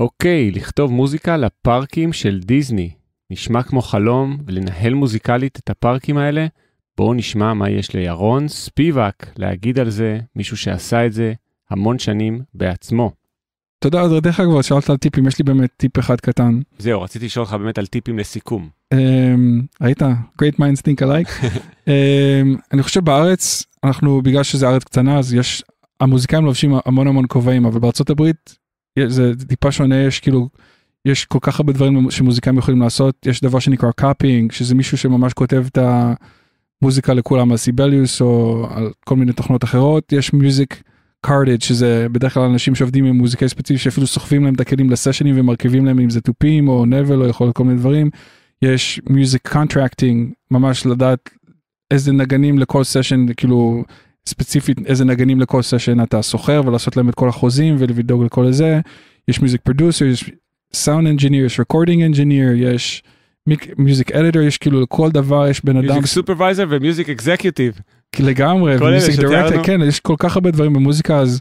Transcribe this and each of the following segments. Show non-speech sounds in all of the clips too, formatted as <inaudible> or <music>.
אוקיי, לכתוב מוזיקה לפארקים של דיסני. נשמע כמו חלום, ולנהל מוזיקלית את הפארקים האלה? בואו נשמע מה יש לירון ספיבק להגיד על זה, מישהו שעשה את זה המון שנים בעצמו. תודה, אז דרך אגב, שאלת על טיפים, יש לי באמת טיפ אחד קטן. זהו, רציתי לשאול אותך באמת על טיפים לסיכום. ראית? אמ, Great minds think alike. <laughs> אמ, אני חושב בארץ, אנחנו, בגלל שזה ארץ קטנה, אז יש, המוזיקאים לובשים המון המון כובעים, אבל בארצות הברית זה טיפה שונה יש כאילו יש כל כך הרבה דברים שמוזיקאים יכולים לעשות יש דבר שנקרא קאפינג שזה מישהו שממש כותב את המוזיקה לכולם על סיבליוס או על כל מיני תוכנות אחרות יש מיוזיק קארדג' שזה בדרך כלל אנשים שעובדים עם מוזיקאי ספציפי שאפילו סוחבים להם את הכלים לסשנים ומרכיבים להם אם זה תופים או נבל או יכול להיות כל מיני דברים. יש מיוזיק קונטרקטינג ממש לדעת איזה נגנים לכל סשן כאילו ספציפית איזה נגנים לכל סשן אתה סוחר ולעשות להם את כל החוזים ולדאוג לכל זה יש מיוזיק פרודוסר, יש סאונד אנג'יניר, יש רקורדינג אנג'יניר, יש מיוזיק אדיטור, יש כאילו לכל דבר יש בן אדם. מיוזיק סופרוויזר ומיוזיק אקזקיוטיב. לגמרי, ומיוזיק דירקטר, כן, יש כל כך הרבה דברים במוזיקה אז.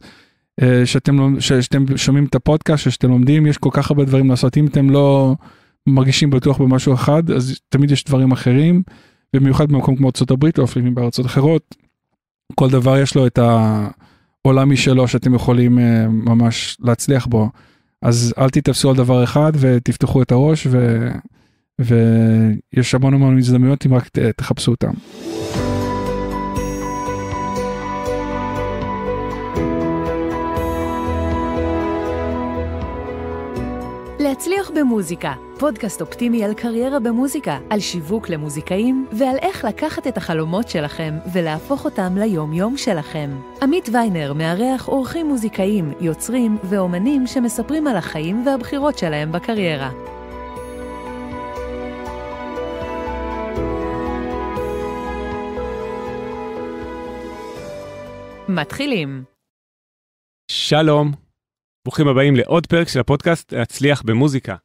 אה, שאתם, שאתם שומעים את הפודקאסט, שאתם לומדים, יש כל כך הרבה דברים לעשות. אם אתם לא מרגישים בטוח במשהו אחד, אז תמיד יש דברים אחרים, במיוחד במקום כמו ארצות הברית או לא אפילו בארצות אחרות. כל דבר יש לו את העולם משלו שאתם יכולים אה, ממש להצליח בו. אז אל תתאפסו על דבר אחד ותפתחו את הראש ו... ויש המון המון הזדמנויות אם רק תחפשו אותם. תצליח במוזיקה, פודקאסט אופטימי על קריירה במוזיקה, על שיווק למוזיקאים ועל איך לקחת את החלומות שלכם ולהפוך אותם ליום-יום שלכם. עמית ויינר מארח אורחים מוזיקאים, יוצרים ואומנים שמספרים על החיים והבחירות שלהם בקריירה. מתחילים. שלום, ברוכים הבאים לעוד פרק של הפודקאסט להצליח במוזיקה.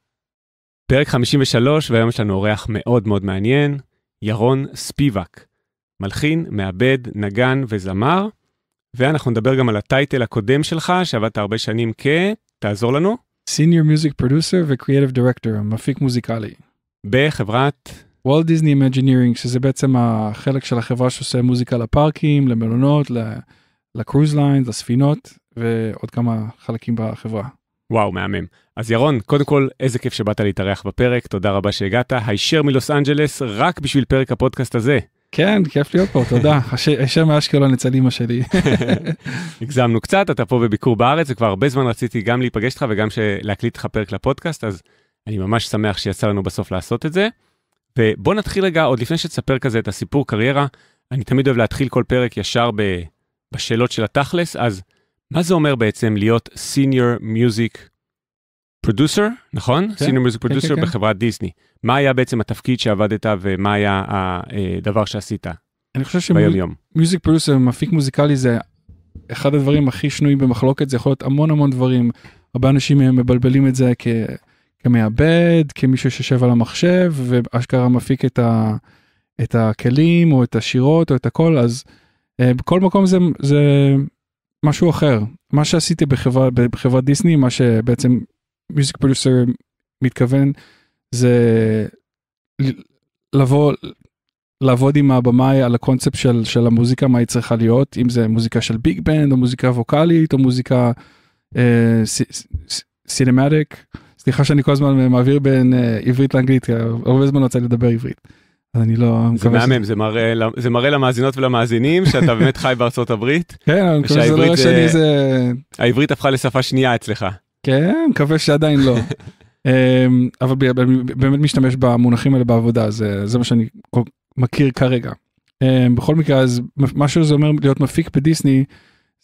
פרק 53, והיום יש לנו אורח מאוד מאוד מעניין, ירון ספיבק. מלחין, מעבד, נגן וזמר, ואנחנו נדבר גם על הטייטל הקודם שלך, שעבדת הרבה שנים כ... תעזור לנו. Senior Music Producer ו-Creative Director, מפיק מוזיקלי. בחברת... וולט דיסני Imagineering, שזה בעצם החלק של החברה שעושה מוזיקה לפארקים, למלונות, לקרוז ליינס, לספינות. ועוד כמה חלקים בחברה. וואו, מהמם. אז ירון, קודם כל, איזה כיף שבאת להתארח בפרק, תודה רבה שהגעת. הישר מלוס אנג'לס, רק בשביל פרק הפודקאסט הזה. כן, כיף להיות פה, תודה. <laughs> הישר מאשקלון אצל אמא שלי. <laughs> הגזמנו קצת, אתה פה בביקור בארץ, וכבר הרבה זמן רציתי גם להיפגש איתך וגם להקליט איתך פרק לפודקאסט, אז אני ממש שמח שיצא לנו בסוף לעשות את זה. ובוא נתחיל רגע, עוד לפני שתספר כזה את הסיפור קריירה, אני תמיד אוהב להתחיל כל פרק ישר ב... בשאלות של התכלס, אז מה זה אומר בעצם להיות senior music producer, נכון? כן, senior music כן, כן, producer כן, כן, בחברת דיסני. מה היה בעצם התפקיד שעבדת ומה היה הדבר אה, שעשית אני חושב שמיוזיק פרודוסר, מפיק מוזיקלי זה אחד הדברים הכי שנויים במחלוקת, זה יכול להיות המון המון דברים. הרבה אנשים מבלבלים את זה כ... כמעבד, כמישהו שיושב על המחשב ואשכרה מפיק את, ה... את הכלים או את השירות או את הכל, אז אה, בכל מקום זה, זה משהו אחר. מה שעשיתי בחברה, בחברה דיסני, מה שבעצם מיוזיק פרודוסר מתכוון, זה לבוא, לעבוד עם הבמאי על הקונספט של, של המוזיקה, מה היא צריכה להיות, אם זה מוזיקה של ביג בנד, או מוזיקה ווקאלית, או מוזיקה אה, סינמטיק. סליחה שאני כל הזמן מעביר בין אה, עברית לאנגלית, הרבה זמן רוצה לא לדבר עברית. אני לא... זה מהמם, זה מראה, זה מראה למאזינות ולמאזינים <laughs> שאתה באמת חי בארצות הברית. כן, אני מקווה שזה לא יש לי איזה... העברית הפכה לשפה שנייה אצלך. כן, מקווה שעדיין לא. <laughs> אמ, אבל באמת משתמש במונחים האלה בעבודה, זה, זה מה שאני מכיר כרגע. אמ, בכל מקרה, אז מה שזה אומר להיות מפיק בדיסני,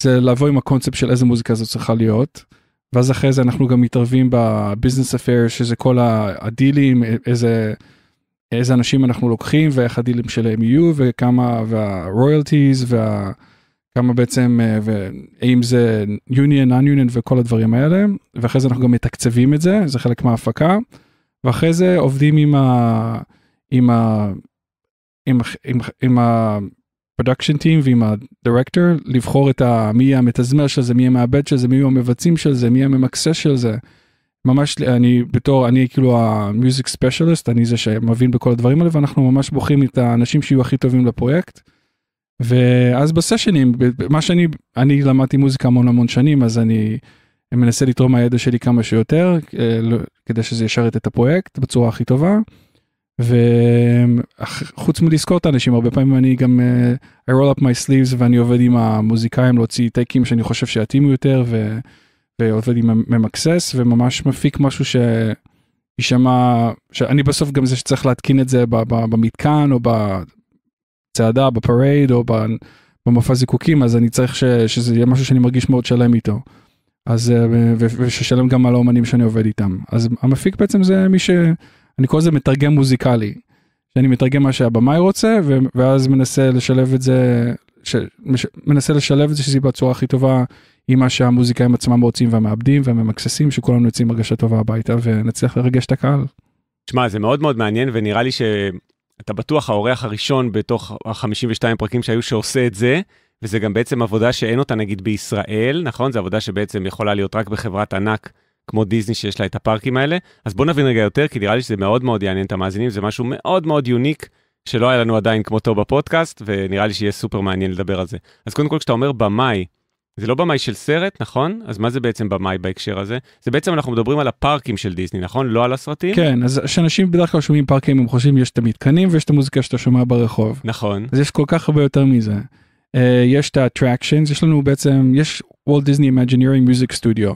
זה לבוא עם הקונספט של איזה מוזיקה זו צריכה להיות. ואז אחרי זה אנחנו גם מתערבים בביזנס אפייר, שזה כל הדילים, איזה... איזה אנשים אנחנו לוקחים ואיך הדילים שלהם יהיו וכמה והרויאלטיז וכמה בעצם אה, ואם זה union, non-union וכל הדברים האלה ואחרי זה אנחנו גם מתקצבים את זה זה חלק מההפקה ואחרי זה עובדים עם ה... עם ה... עם, עם, עם ה פרודקשן טים ועם הדירקטור לבחור את ה, מי המתזמר של זה, מי המעבד של זה, מי המבצעים של זה, מי הממקסס של זה. ממש אני בתור אני כאילו המיוזיק ספיישליסט אני זה שמבין בכל הדברים האלה ואנחנו ממש בוחרים את האנשים שיהיו הכי טובים לפרויקט. ואז בסשנים מה שאני אני למדתי מוזיקה המון המון שנים אז אני מנסה לתרום הידע שלי כמה שיותר אה, לא, כדי שזה ישרת את הפרויקט בצורה הכי טובה. וחוץ מלזכור את האנשים הרבה פעמים אני גם אה, I roll up my sleeves ואני עובד עם המוזיקאים להוציא טייקים שאני חושב שיתאימו יותר. ו... ועובד עם ממקסס וממש מפיק משהו שיישמע שאני בסוף גם זה שצריך להתקין את זה במתקן או בצעדה בפרייד או במופע זיקוקים אז אני צריך ש, שזה יהיה משהו שאני מרגיש מאוד שלם איתו. אז אה, וששלם גם על האומנים שאני עובד איתם אז המפיק בעצם זה מי שאני קורא לזה מתרגם מוזיקלי. שאני מתרגם מה שהבמאי רוצה ואז מנסה לשלב את זה ש... מנסה לשלב את זה שזה בצורה הכי טובה עם מה שהמוזיקאים עצמם רוצים והמעבדים והממקססים, שכולנו יוצאים הרגשה טובה הביתה ונצליח לרגש את הקהל. שמע, זה מאוד מאוד מעניין, ונראה לי שאתה בטוח האורח הראשון בתוך ה-52 פרקים שהיו שעושה את זה, וזה גם בעצם עבודה שאין אותה נגיד בישראל, נכון? זה עבודה שבעצם יכולה להיות רק בחברת ענק כמו דיסני שיש לה את הפארקים האלה. אז בוא נבין רגע יותר, כי נראה לי שזה מאוד מאוד יעניין את המאזינים, זה משהו מאוד מאוד יוניק. שלא היה לנו עדיין כמותו בפודקאסט, ונראה לי שיהיה סופר מעניין לדבר על זה. אז קודם כל, כשאתה אומר במאי, זה לא במאי של סרט, נכון? אז מה זה בעצם במאי בהקשר הזה? זה בעצם אנחנו מדברים על הפארקים של דיסני, נכון? לא על הסרטים? כן, אז כשאנשים בדרך כלל שומעים פארקים, הם חושבים יש את המתקנים ויש את המוזיקה שאתה שומע ברחוב. נכון. אז יש כל כך הרבה יותר מזה. Uh, יש את האטרקשן, יש לנו בעצם, יש וולט דיסני אימג'ינירינג מיוזיק סטודיו.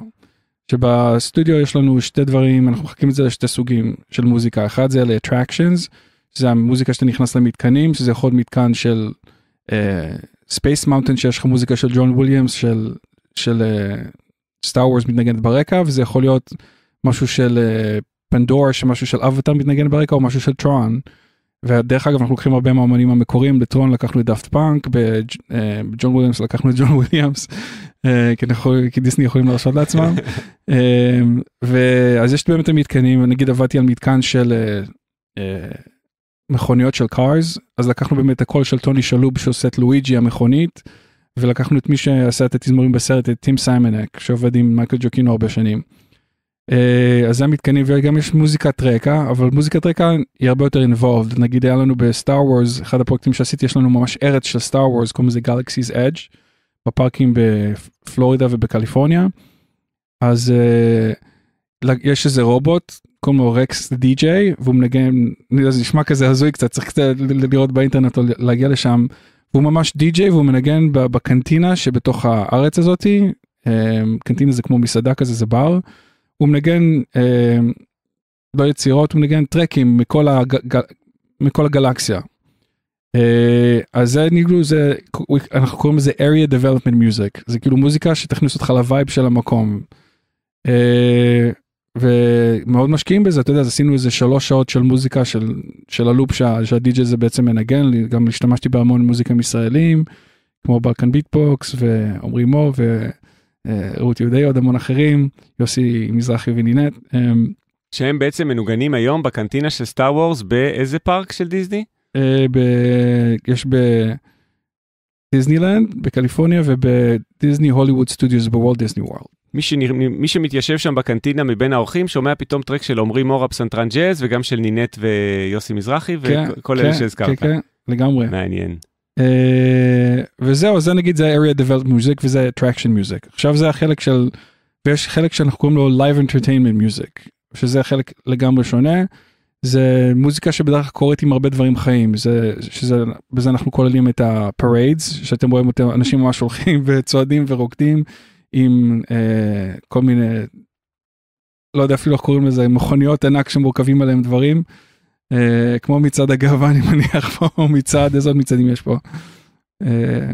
שבסטודיו יש לנו שתי דברים, אנחנו מחכים את זה לשתי סוגים של מוזיקה. אחד זה לאטרקשן, שזה המוזיקה שאתה נכנס למתקנים, שזה יכול להיות מתקן של... Uh, ספייס מאונטן שיש לך מוזיקה של ג'ון וויליאמס של של סטאר אה, וורס מתנגנת ברקע וזה יכול להיות משהו של פנדור אה, uh, שמשהו של אבטר מתנגן ברקע או משהו של טרון. ודרך אגב אנחנו לוקחים הרבה מהאמנים המקוריים לטרון לקחנו את דאפט פאנק בג'ון וויליאמס לקחנו את ג'ון וויליאמס אה, כי, דיסני יכולים להרשות לעצמם. <laughs> ואז יש באמת המתקנים נגיד עבדתי על מתקן של Uh, uh, מכוניות של cars אז לקחנו באמת הקול של טוני שלוב שעושה את לואיג'י המכונית ולקחנו את מי שעשה את התזמורים בסרט את טים סיימנק שעובד עם מייקל ג'וקינו הרבה שנים. אה, אז זה מתקנים וגם יש מוזיקת רקע אבל מוזיקת רקע היא הרבה יותר involved נגיד היה לנו בסטאר וורס אחד הפרויקטים שעשיתי יש לנו ממש ארץ של סטאר וורס קוראים לזה גלקסיס אדג' בפארקים בפלורידה ובקליפורניה. אז uh, יש איזה רובוט קוראים לו רקס די-ג'יי והוא מנגן זה נשמע כזה הזוי קצת צריך קצת לראות באינטרנט או להגיע לשם. הוא ממש די-ג'יי והוא מנגן בקנטינה שבתוך הארץ הזאתי אמ, קנטינה זה כמו מסעדה כזה זה בר. הוא מנגן אמ, לא יצירות הוא מנגן טרקים מכל, הג... מכל הגלקסיה. אה, אז זה נגלו זה אנחנו קוראים לזה area development music זה כאילו מוזיקה שתכניס אותך לווייב של המקום. Uh, ומאוד משקיעים בזה, אתה יודע, אז עשינו איזה שלוש שעות של מוזיקה של, של הלופ שה, שהדיג'י הזה בעצם מנגן, גם השתמשתי בהמון מוזיקה מישראלים כמו ברקן ביטבוקס ועמרי מור ורות אה, יהודי עוד המון אחרים, יוסי מזרחי ונינט. אמ, שהם בעצם מנוגנים היום בקנטינה של סטאר וורס באיזה פארק של דיסני? אה, ב... יש בדיסנילנד בקליפורניה ובדיסני הוליווד סטודיוס בוולט דיסני וורלד. מי, שנר... מי שמתיישב שם בקנטינה מבין האורחים שומע פתאום טרק של עמרי מורה פסנתרן ג'אז וגם של נינט ויוסי מזרחי וכל כן, אלה כן, שהזכרת. כן, כן, לגמרי. מעניין. Uh, וזהו, זה נגיד זה area developed music וזה attraction music. עכשיו זה החלק של, ויש חלק שאנחנו קוראים לו live entertainment music, שזה חלק לגמרי שונה. זה מוזיקה שבדרך כלל קורית עם הרבה דברים חיים, זה, שזה, בזה אנחנו כוללים את הפרדס, שאתם רואים אותם, אנשים ממש הולכים <laughs> וצועדים ורוקדים. עם אה, כל מיני, לא יודע אפילו איך קוראים לזה, מכוניות ענק שמורכבים עליהם דברים, אה, כמו מצעד הגאווה <laughs> אני מניח פה, או מצעד, איזה עוד מצעדים יש פה? אה,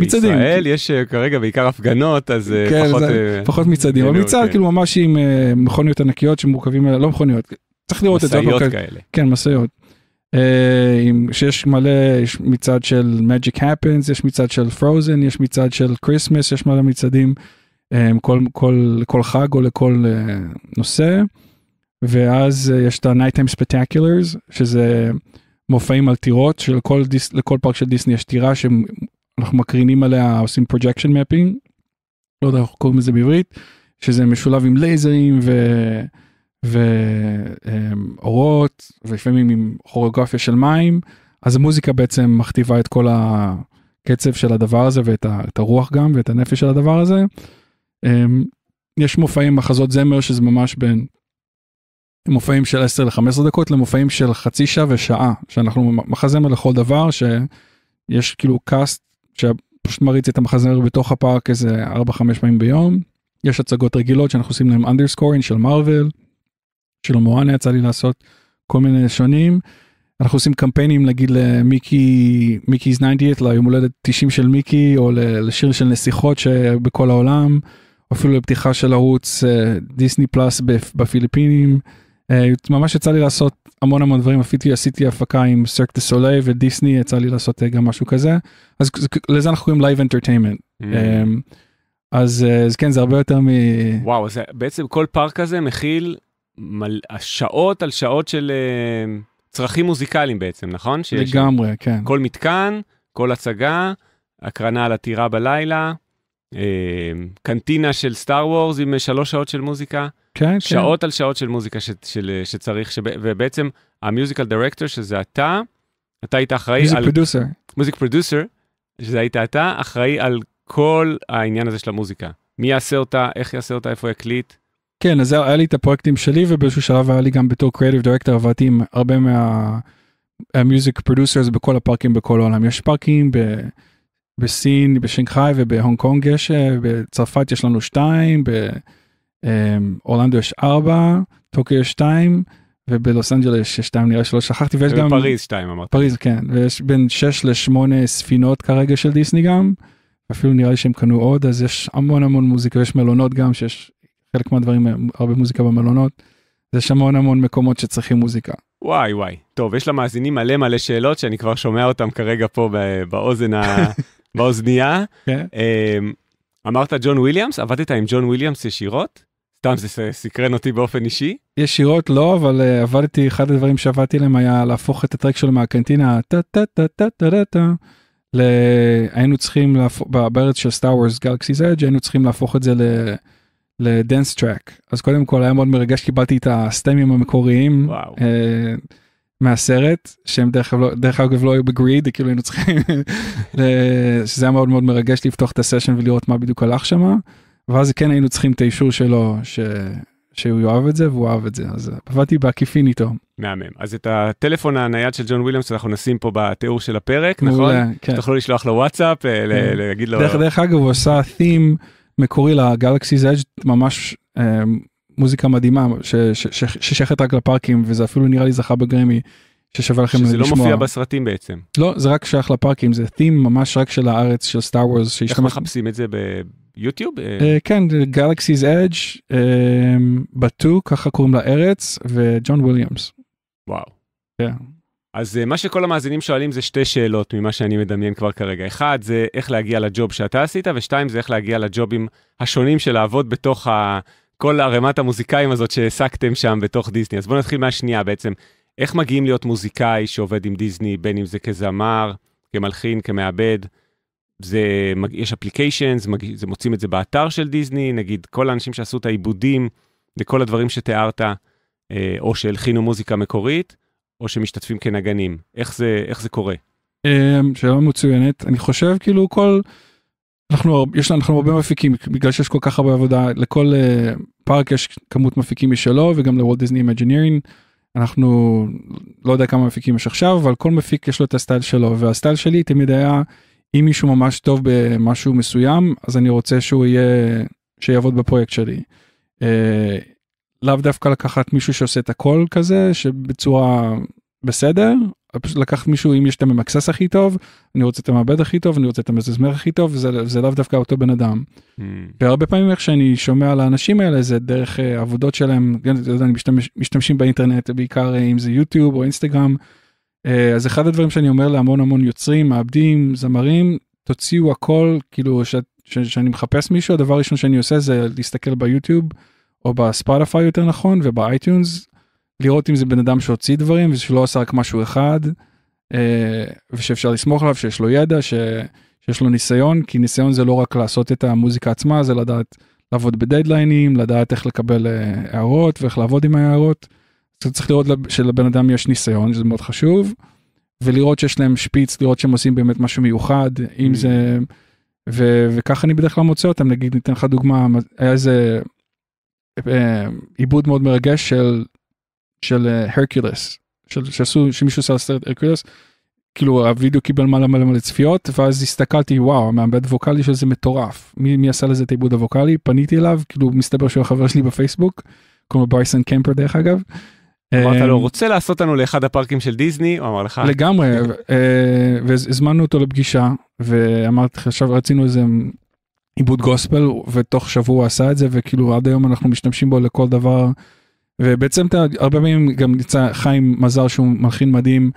מצעדים. בישראל יש אה, כרגע בעיקר הפגנות, אז אה, כן, פחות... זה, אה, פחות מצעדים, אבל מצעד כן. כאילו ממש עם אה, מכוניות ענקיות שמורכבים, עליהם, לא מכוניות, צריך לראות את זה. משאיות כאלה. כן, משאיות. אה, שיש מלא יש מצד של magic happens יש מצד של frozen יש מצד של christmas יש מלא מצדים אה, כל כל כל חג או לכל אה, נושא. ואז יש את ה-Night Time Spectaculars שזה מופעים על טירות של כל דיס, לכל פארק של דיסני יש טירה שאנחנו מקרינים עליה עושים projection mapping. לא יודע איך קוראים לזה בעברית שזה משולב עם לייזרים ו... ואורות ולפעמים עם כוריאוגרפיה של מים אז המוזיקה בעצם מכתיבה את כל הקצב של הדבר הזה ואת הרוח גם ואת הנפש של הדבר הזה. אמ, יש מופעים מחזות זמר שזה ממש בין מופעים של 10 ל-15 דקות למופעים של חצי שעה ושעה שאנחנו מחזמר לכל דבר שיש כאילו קאסט שפשוט מריץ את המחזמר בתוך הפארק איזה 4-5 פעמים ביום. יש הצגות רגילות שאנחנו עושים להם אנדרסקורינג של מרוויל. של שלמורן יצא לי לעשות כל מיני שונים. אנחנו עושים קמפיינים נגיד למיקי מיקי 90 ליום הולדת 90 של מיקי או לשיר של נסיכות שבכל העולם אפילו לפתיחה של ערוץ אה, דיסני פלאס בפיליפינים. אה, ממש יצא לי לעשות המון המון דברים אפילו עשיתי הפקה עם סרק דה סולי ודיסני יצא לי לעשות אה, גם משהו כזה אז לזה אנחנו קוראים לייב mm. אנטרטיימנט. אז, כן זה הרבה יותר מ... וואו זה בעצם כל פארק הזה מכיל מל... שעות על שעות של uh, צרכים מוזיקליים בעצם, נכון? לגמרי, שיש... כן. כל מתקן, כל הצגה, הקרנה על עתירה בלילה, uh, קנטינה של סטאר וורס עם אה, שלוש שעות של מוזיקה. כן, כן. שעות כן. על שעות של מוזיקה ש, של, שצריך, שב, ובעצם המיוזיקל דירקטור, שזה אתה, אתה היית אחראי מיוזיק על... פרודוסר. מוזיק פרודוסר, שזה היית אתה, אחראי על כל העניין הזה של המוזיקה. מי יעשה אותה, איך יעשה אותה, איפה יקליט, כן, אז היה לי את הפרויקטים שלי ובאיזשהו שלב היה לי גם בתור creative director, עבדתי עם הרבה מהמיוזיק פרודוסרס בכל הפארקים בכל העולם יש פארקים ב, בסין בשנגחאי ובהונג קונג יש אה, בצרפת יש לנו שתיים בהולנדו אמ, יש ארבע טוקיו יש שתיים ובלוס אנג'לס יש שתיים נראה שלא שכחתי ויש גם פריז שתיים אמרת פריז כן ויש בין שש לשמונה ספינות כרגע של דיסני גם אפילו נראה לי שהם קנו עוד אז יש המון המון מוזיקה יש מלונות גם שיש חלק מהדברים הרבה מוזיקה במלונות. יש המון המון מקומות שצריכים מוזיקה. וואי וואי, טוב, יש למאזינים מלא מלא שאלות שאני כבר שומע אותם כרגע פה באוזן, ה... <laughs> באוזנייה. כן. אמ, אמרת ג'ון וויליאמס, עבדת עם ג'ון וויליאמס ישירות? סתם זה סקרן אותי באופן אישי. ישירות לא, אבל אה, עבדתי, אחד הדברים שעבדתי להם היה להפוך את הטרק שלו מהקנטינה, טה טה טה טה טה טה. טה, היינו צריכים להפוך, בארץ של סטאר וורס גלקסיס אג' היינו צריכים להפוך את זה ל... לדנס טרק אז קודם כל היה מאוד מרגש קיבלתי את הסטמים המקוריים וואו. אה, מהסרט שהם לא, דרך, אגב לא היו בגריד כאילו היינו צריכים <laughs> אה, שזה היה מאוד מאוד מרגש לפתוח את הסשן ולראות מה בדיוק הלך שמה ואז כן היינו צריכים את האישור שלו ש... שהוא יאהב את זה והוא אהב את זה אז עבדתי בעקיפין איתו. מהמם אז את הטלפון הנייד של ג'ון וויליאמס אנחנו נשים פה בתיאור של הפרק נכון? מעולה, כן. שתוכלו לשלוח לו וואטסאפ אה, כן. להגיד לו. דרך, דרך אגב הוא עשה theme. מקורי לגלקסיס אג' ממש אה, מוזיקה מדהימה ששייכת רק לפארקים וזה אפילו נראה לי זכה בגרמי ששווה לכם שזה לא לשמוע. שזה לא מופיע בסרטים בעצם. לא זה רק שייך לפארקים זה תים ממש רק של הארץ של סטאר וורס. איך מחפשים את זה ביוטיוב? אה, אה כן גלקסיס אג' אה, בטו ככה קוראים לארץ וג'ון וויליאמס. וואו. כן. אז אה, מה שכל המאזינים שואלים זה שתי שאלות ממה שאני מדמיין כבר כרגע. אחד, זה איך להגיע לג'וב שאתה עשית, ושתיים, זה איך להגיע לג'ובים השונים של לעבוד בתוך ה... כל ערימת המוזיקאים הזאת שהעסקתם שם בתוך דיסני. אז בואו נתחיל מהשנייה בעצם. איך מגיעים להיות מוזיקאי שעובד עם דיסני, בין אם זה כזמר, כמלחין, כמעבד? זה, יש אפליקיישנס, זה מוצאים את זה באתר של דיסני, נגיד כל האנשים שעשו את העיבודים לכל הדברים שתיארת, אה, או שהלחינו מוזיקה מקורית. או שמשתתפים כנגנים? איך זה, איך זה קורה? אמ, שאלה מצוינת. אני חושב כאילו כל... אנחנו, יש לנו אנחנו הרבה מפיקים, בגלל שיש כל כך הרבה עבודה, לכל אה, פארק יש כמות מפיקים משלו, וגם לוולט דיסני אימג'ינירינג. אנחנו לא יודע כמה מפיקים יש עכשיו, אבל כל מפיק יש לו את הסטייל שלו, והסטייל שלי תמיד היה, אם מישהו ממש טוב במשהו מסוים, אז אני רוצה שהוא יהיה, שיעבוד בפרויקט שלי. אה, לאו דווקא לקחת מישהו שעושה את הכל כזה שבצורה בסדר פשוט לקחת מישהו אם יש את הממקסס הכי טוב אני רוצה את המעבד הכי טוב אני רוצה את המזמר הכי טוב זה, זה לאו דווקא אותו בן אדם. Mm. והרבה פעמים איך שאני שומע על האנשים האלה זה דרך uh, עבודות שלהם כן, אני משתמש, משתמשים באינטרנט בעיקר אה, אם זה יוטיוב או אינסטגרם. Uh, אז אחד הדברים שאני אומר להמון המון יוצרים מעבדים זמרים תוציאו הכל כאילו ש, ש, שאני מחפש מישהו הדבר הראשון שאני עושה זה להסתכל ביוטיוב. או בספוטיפיי יותר נכון ובאייטיונס לראות אם זה בן אדם שהוציא דברים ושלא עשה רק משהו אחד אה, ושאפשר לסמוך עליו שיש לו ידע ש... שיש לו ניסיון כי ניסיון זה לא רק לעשות את המוזיקה עצמה זה לדעת לעבוד בדדליינים לדעת איך לקבל אה, הערות ואיך לעבוד עם ההערות. אתה צריך לראות שלבן אדם יש ניסיון שזה מאוד חשוב ולראות שיש להם שפיץ לראות שהם עושים באמת משהו מיוחד אם mm. זה. ו- וככה אני בדרך כלל מוצא אותם נגיד ניתן לך דוגמה היה איזה עיבוד מאוד מרגש של של הרקולס אה, של שעשו שמישהו עשה סרט הרקולס. כאילו הווידאו קיבל מלא מלא מלא צפיות ואז הסתכלתי וואו מעבד ווקאלי שזה מטורף מי, מי עשה לזה את העיבוד הווקאלי פניתי אליו כאילו מסתבר שהוא החבר שלי בפייסבוק קוראים לו ברייסון קמפר דרך אגב. אמרת לו אה, רוצה לעשות לנו לאחד הפארקים של דיסני הוא אמר לך לגמרי אה, והזמנו אותו לפגישה ואמרתי עכשיו רצינו איזה עיבוד גוספל ותוך שבוע הוא עשה את זה וכאילו עד היום אנחנו משתמשים בו לכל דבר. ובעצם אתה הרבה פעמים גם נמצא חיים מזר שהוא מלחין מדהים.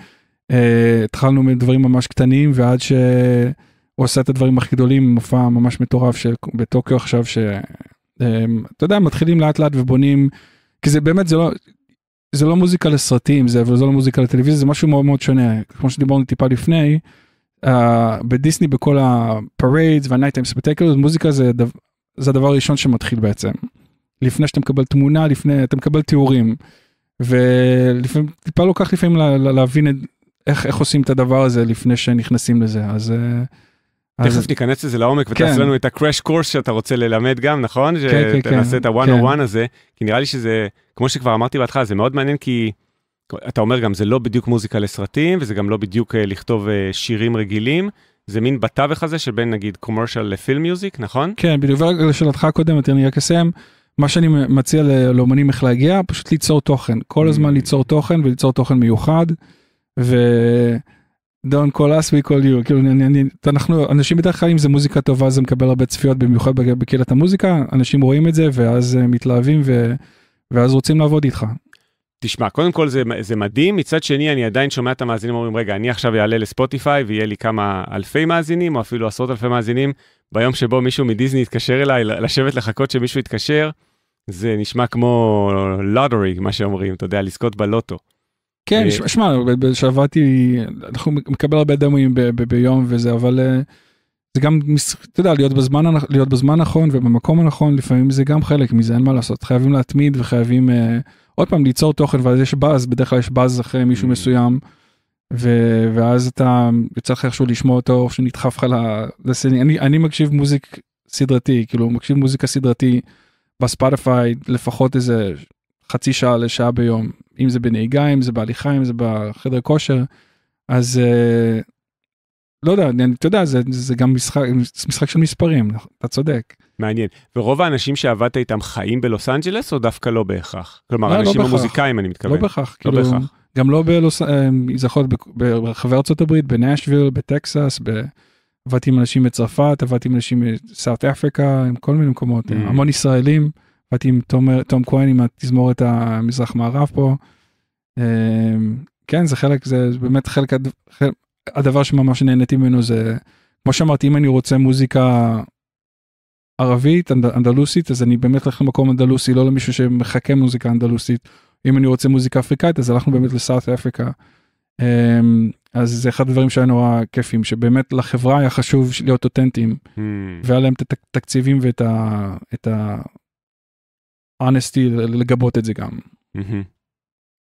אה, התחלנו מדברים ממש קטנים ועד שהוא עושה את הדברים הכי גדולים מופע ממש מטורף שבטוקיו עכשיו שאתה אה, יודע מתחילים לאט לאט ובונים כי זה באמת זה לא זה לא מוזיקה לסרטים זה אבל זה לא מוזיקה לטלוויזיה זה משהו מאוד מאוד שונה כמו שדיברנו טיפה לפני Uh, בדיסני בכל הפריידס והנייטיים ספטקלס מוזיקה זה, דבר, זה הדבר הראשון שמתחיל בעצם. לפני שאתה מקבל תמונה לפני אתה מקבל תיאורים. ולפעמים טיפה לוקח לא לפעמים לה, לה, להבין את, איך, איך עושים את הדבר הזה לפני שנכנסים לזה אז. אה, תכף ניכנס לזה לעומק ותעשה כן. לנו את הקראש קורס שאתה רוצה ללמד גם נכון? כן, כן, כן. שתנסה את ה-101 כן. הזה כי נראה לי שזה כמו שכבר אמרתי בהתחלה זה מאוד מעניין כי. אתה אומר גם, זה לא בדיוק מוזיקה לסרטים, וזה גם לא בדיוק אה, לכתוב אה, שירים רגילים. זה מין בתווך הזה שבין נגיד קומרשל לפילם מיוזיק, נכון? כן, בדיוק. לשאלתך הקודמת, אני רק אסיים. מה שאני מציע לאומנים איך להגיע, פשוט ליצור תוכן. כל הזמן mm. ליצור תוכן וליצור תוכן מיוחד. ו... Don't call us, we call you. כאילו, אני, אני, אנחנו, אנשים בדרך כלל, אם זה מוזיקה טובה, זה מקבל הרבה צפיות, במיוחד בקהילת המוזיקה, אנשים רואים את זה, ואז אה, מתלהבים, ו, ואז רוצים לעבוד איתך. תשמע, קודם כל זה, זה מדהים, מצד שני אני עדיין שומע את המאזינים אומרים, רגע, אני עכשיו אעלה לספוטיפיי ויהיה לי כמה אלפי מאזינים, או אפילו עשרות אלפי מאזינים, ביום שבו מישהו מדיסני יתקשר אליי, לשבת לחכות שמישהו יתקשר, זה נשמע כמו לוטרי, מה שאומרים, אתה יודע, לזכות בלוטו. כן, אה, שמע, שעבדתי, אנחנו מקבל הרבה דמויים ביום וזה, אבל אה, זה גם, אתה יודע, להיות בזמן, להיות בזמן נכון ובמקום הנכון, לפעמים זה גם חלק מזה, אין מה לעשות, חייבים להתמיד וחייבים... אה, עוד פעם ליצור תוכן ואז יש באז בדרך כלל יש באז אחרי מישהו mm. מסוים. ו- ואז אתה יוצא לך איכשהו לשמוע אותו או שנדחף לך לסני אני אני מקשיב מוזיק סדרתי כאילו מקשיב מוזיקה סדרתי בספוטיפיי לפחות איזה חצי שעה לשעה ביום אם זה בנהיגה אם זה בהליכה אם זה בחדר כושר אז אה, לא יודע, אני, אתה יודע, זה, זה גם משחק, משחק של מספרים, אתה צודק. מעניין. ורוב האנשים שעבדת איתם חיים בלוס אנג'לס, או דווקא לא בהכרח? כלומר, לא, לא אנשים לא המוזיקאים, אני מתכוון. לא בהכרח, לא כאילו, בהכרח. גם לא בלוס, זה אה, יכול להיות ברחבי ארצות הברית, בנאשוויל, בטקסס, ב... עבדתי עם אנשים מצרפת, עבדתי עם אנשים מסארט אפריקה, עם כל מיני מקומות, mm. המון ישראלים, עבדתי עם תום, תום כהן, עם התזמורת המזרח מערב פה. אה, כן, זה חלק, זה באמת חלק, חלק הדבר שממש נהניתי ממנו זה כמו שאמרתי אם אני רוצה מוזיקה ערבית אנד, אנדלוסית אז אני באמת הולך למקום אנדלוסי לא למישהו שמחכה מוזיקה אנדלוסית אם אני רוצה מוזיקה אפריקאית אז הלכנו באמת לסארט אפריקה. אמ, אז זה אחד הדברים שהיה נורא כיפים שבאמת לחברה היה חשוב להיות אותנטיים hmm. והיה להם את התקציבים ואת ה... את ה... honesty לגבות את זה גם. Mm-hmm.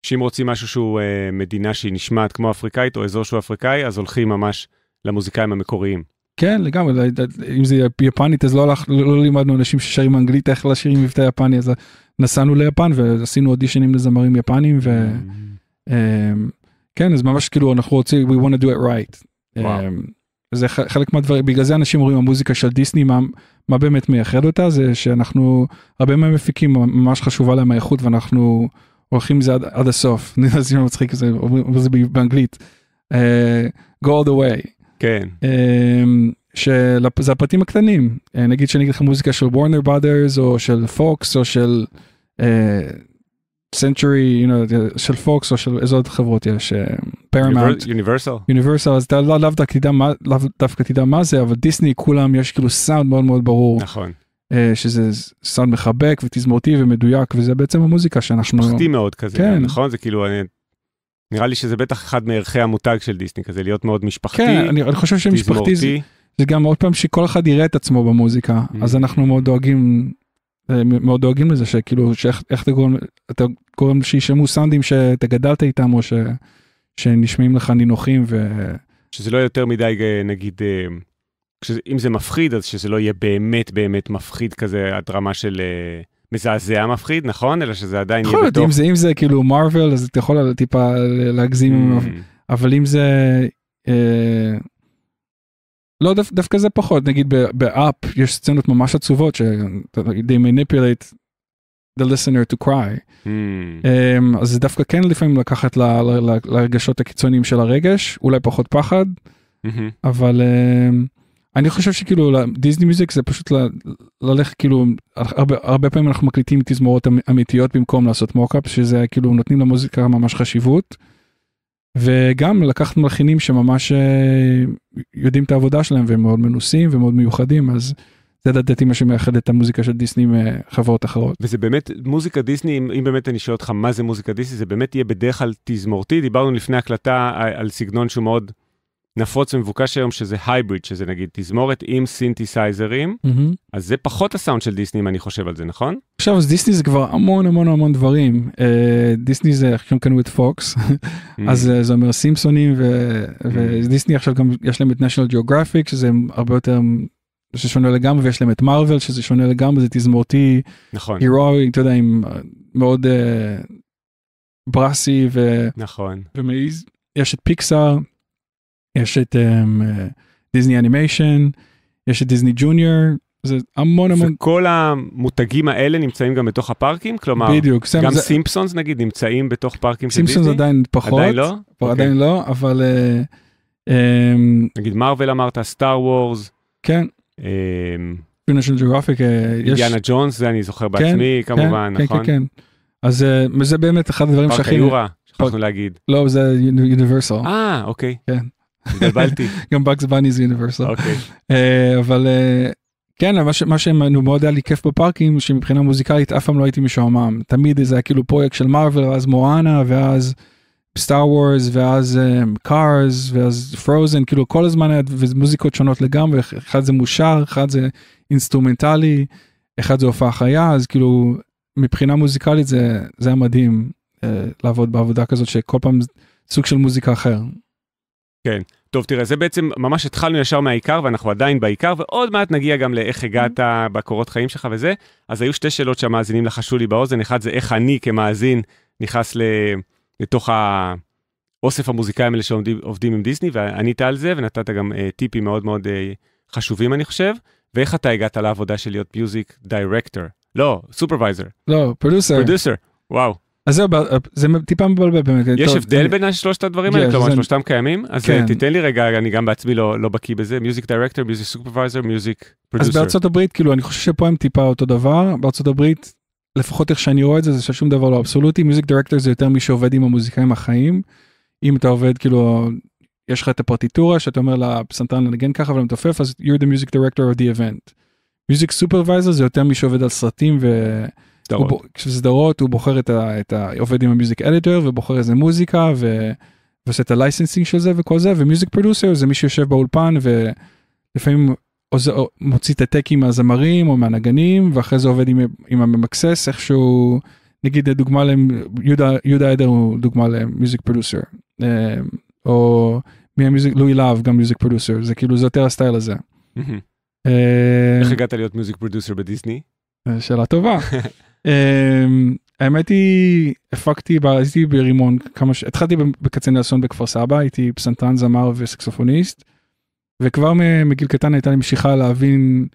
שאם רוצים משהו שהוא אה, מדינה שהיא נשמעת כמו אפריקאית או אזור שהוא אפריקאי, אז הולכים ממש למוזיקאים המקוריים. כן לגמרי אם זה יפנית אז לא, הלך, לא-, לא לימדנו אנשים ששרים אנגלית איך לשיר עם מבטא יפני אז נסענו ליפן ועשינו אודישנים לזמרים יפנים ו... Mm. אמ, כן אז ממש כאילו אנחנו רוצים we want to do it right. וואו. אמ, זה חלק מהדברים בגלל זה אנשים אומרים המוזיקה של דיסני מה, מה באמת מייחד אותה זה שאנחנו הרבה מהמפיקים ממש חשובה להם האיכות ואנחנו. הולכים זה עד, עד הסוף, ננסים למצחיק את זה, אומרים זה באנגלית, uh, go all the way. כן. Um, אה, שזה הפרטים הקטנים, uh, נגיד שאני אגיד לך מוזיקה של וורנר בראדרס או של פוקס או של סנצ'רי, uh, you know, של פוקס או של איזה עוד חברות יש, פרמאנט. יוניברסל. יוניברסל, אז אתה לאו דווקא תדע מה זה, אבל דיסני כולם יש כאילו סאונד מאוד מאוד ברור. נכון. אה, שזה סאונד מחבק ותזמורתי ומדויק וזה בעצם המוזיקה שאנחנו... משפחתי מאוד כזה, כן. נכון? זה כאילו, אני... נראה לי שזה בטח אחד מערכי המותג של דיסני כזה, להיות מאוד משפחתי, כן, אני, אני חושב שמשפחתי זה, זה גם עוד פעם שכל אחד יראה את עצמו במוזיקה, mm. אז אנחנו מאוד דואגים, אה, מאוד דואגים לזה שכאילו, שאיך אתה גורם, אתה גורם שישמעו סאונדים שאתה גדלת איתם או ש, שנשמעים לך נינוחים ו... שזה לא יותר מדי אה, נגיד אם זה מפחיד, אז שזה לא יהיה באמת באמת מפחיד כזה, הדרמה רמה של... אה, מזעזע מפחיד, נכון? אלא שזה עדיין יהיה בתוך... אם זה, אם זה כאילו מרוויל, אז אתה יכול טיפה להגזים, mm. אבל אם זה... אה, לא, דו, דווקא זה פחות, נגיד באפ יש סצנות ממש עצובות, ש-they manipulate the listener to cry. Mm. אמ, אז זה דווקא כן לפעמים לקחת ל, ל, ל, לרגשות הקיצוניים של הרגש, אולי פחות פחד, mm-hmm. אבל... אה, אני חושב שכאילו דיסני מיוזיק זה פשוט ל, ללכת כאילו הרבה, הרבה פעמים אנחנו מקליטים תזמורות אמ, אמיתיות במקום לעשות מוקאפ שזה כאילו נותנים למוזיקה ממש חשיבות. וגם לקחת מלחינים שממש אה, יודעים את העבודה שלהם והם מאוד מנוסים ומאוד מיוחדים אז זה לדעתי מה שמאחד את המוזיקה של דיסני מחברות אחרות. וזה באמת מוזיקה דיסני אם, אם באמת אני שואל אותך מה זה מוזיקה דיסני זה באמת יהיה בדרך כלל תזמורתי דיברנו לפני הקלטה על סגנון שהוא מאוד. נפוץ ומבוקש היום שזה הייבריד, שזה נגיד תזמורת עם סינתסייזרים, mm-hmm. אז זה פחות הסאונד של דיסני אם אני חושב על זה, נכון? עכשיו, אז דיסני זה כבר המון המון המון דברים. Uh, דיסני זה, עכשיו קנו את פוקס, אז uh, זה אומר סימפסונים, ו- mm-hmm. ודיסני עכשיו גם יש להם את national geographic, שזה הרבה יותר ששונה לגמרי ויש להם את מרוויל שזה שונה לגמרי זה תזמורתי נכון הירואי אתה יודע עם אה, מאוד uh, ברסי ו... נכון ומעיז יש את פיקסאר יש את אמ, אה, דיסני אנימיישן, יש את דיסני ג'וניור, זה המון המון. וכל המותגים האלה נמצאים גם בתוך הפארקים? כלומר, בדיוק. גם זה... סימפסונס נגיד נמצאים בתוך פארקים של דיסני? סימפסונס עדיין פחות. עדיין לא? Okay. אוקיי. עדיין לא, אבל... Uh, um, נגיד מרוויל אמרת, סטאר וורס. כן. Um, ג'וגרפיק, אה, יש... יאנה ג'ונס, זה אני זוכר כן, בעצמי כן, כמובן, כן, כן נכון? כן, כן, כן. אז זה באמת אחד הדברים שהכי... פארק היורה, שכחנו להגיד. לא, זה יוניברסל. אה, אוקיי. כן. התבלבלתי. <laughs> גם Bugs Bunny זה אוניברסל. אה, אבל אה, כן, מה, ש, אה, מאוד היה לי כיף בפארקים, שמבחינה מוזיקלית אף פעם לא הייתי משועמם. תמיד זה היה כאילו פרויקט של מרוויל, ואז מואנה, ואז סטאר וורס, ואז קארס, ואז פרוזן, כאילו כל הזמן היה מוזיקות שונות לגמרי, אחד זה מושר, אחד זה אינסטרומנטלי, אחד זה הופעה חיה, אז כאילו מבחינה מוזיקלית זה, היה מדהים לעבוד בעבודה כזאת שכל פעם סוג של מוזיקה אחר. כן, טוב תראה זה בעצם ממש התחלנו ישר מהעיקר ואנחנו עדיין בעיקר ועוד מעט נגיע גם לאיך הגעת בקורות חיים שלך וזה אז היו שתי שאלות שהמאזינים לחשו לי באוזן אחד זה איך אני כמאזין נכנס לתוך האוסף המוזיקאים האלה שעובדים עם דיסני וענית על זה ונתת גם אה, טיפים מאוד מאוד אה, חשובים אני חושב ואיך אתה הגעת לעבודה של להיות מיוזיק דירקטור לא סופרוויזר לא פרודוסר פרודוסר וואו. אז זהו, אה, זה טיפה מבלבל באמת. יש טוב, הבדל אני... בין שלושת הדברים האלה? כלומר, שלושתם קיימים? אז אה, כן. תיתן לי רגע, אני גם בעצמי לא, לא בקיא בזה, מיוזיק דירקטור, מיוזיק סופרוויזר, מיוזיק פרודוסר. אז בארצות הברית, כאילו, אני חושב שפה הם טיפה אותו דבר, בארצות הברית, לפחות איך שאני רואה את זה, זה ששום דבר לא אבסולוטי, מיוזיק דירקטור זה יותר מי שעובד עם המוזיקאים החיים. אם אתה עובד, כאילו, יש לך את הפרטיטורה, שאתה אומר לפסנתרן לנגן ככה ולמתופף, אז you're the music director of the event. מיוזיק סופרוויזר זה יותר מי שעובד על סרטים ו... סדרות. סדרות הוא בוחר את ה... את ה עובד עם המיוזיק אדיטור ובוחר איזה מוזיקה ו... ועושה את הלייסנסינג של זה וכל זה ומיוזיק פרודוסר זה מי שיושב באולפן ולפעמים עוז... מוציא את הטקים מהזמרים או מהנגנים ואחרי זה עובד עם, עם הממקסס איכשהו נגיד דוגמה להם יהודה יהודה עדר הוא דוגמה למיוזיק פרודוסר אה, או מי המיוזיק לואי להב גם מיוזיק פרודוסר זה כאילו זה יותר הסטייל הזה. אה, איך הגעת להיות מיוזיק פרודוסר בדיסני? אה, שאלה טובה. <laughs> אמ, האמת היא הפקתי הייתי ברימון כמה ש... התחלתי שהתחלתי בקצנלסון בכפר סבא הייתי פסנתרן זמר וסקסופוניסט. וכבר מגיל קטן הייתה לי משיכה להבין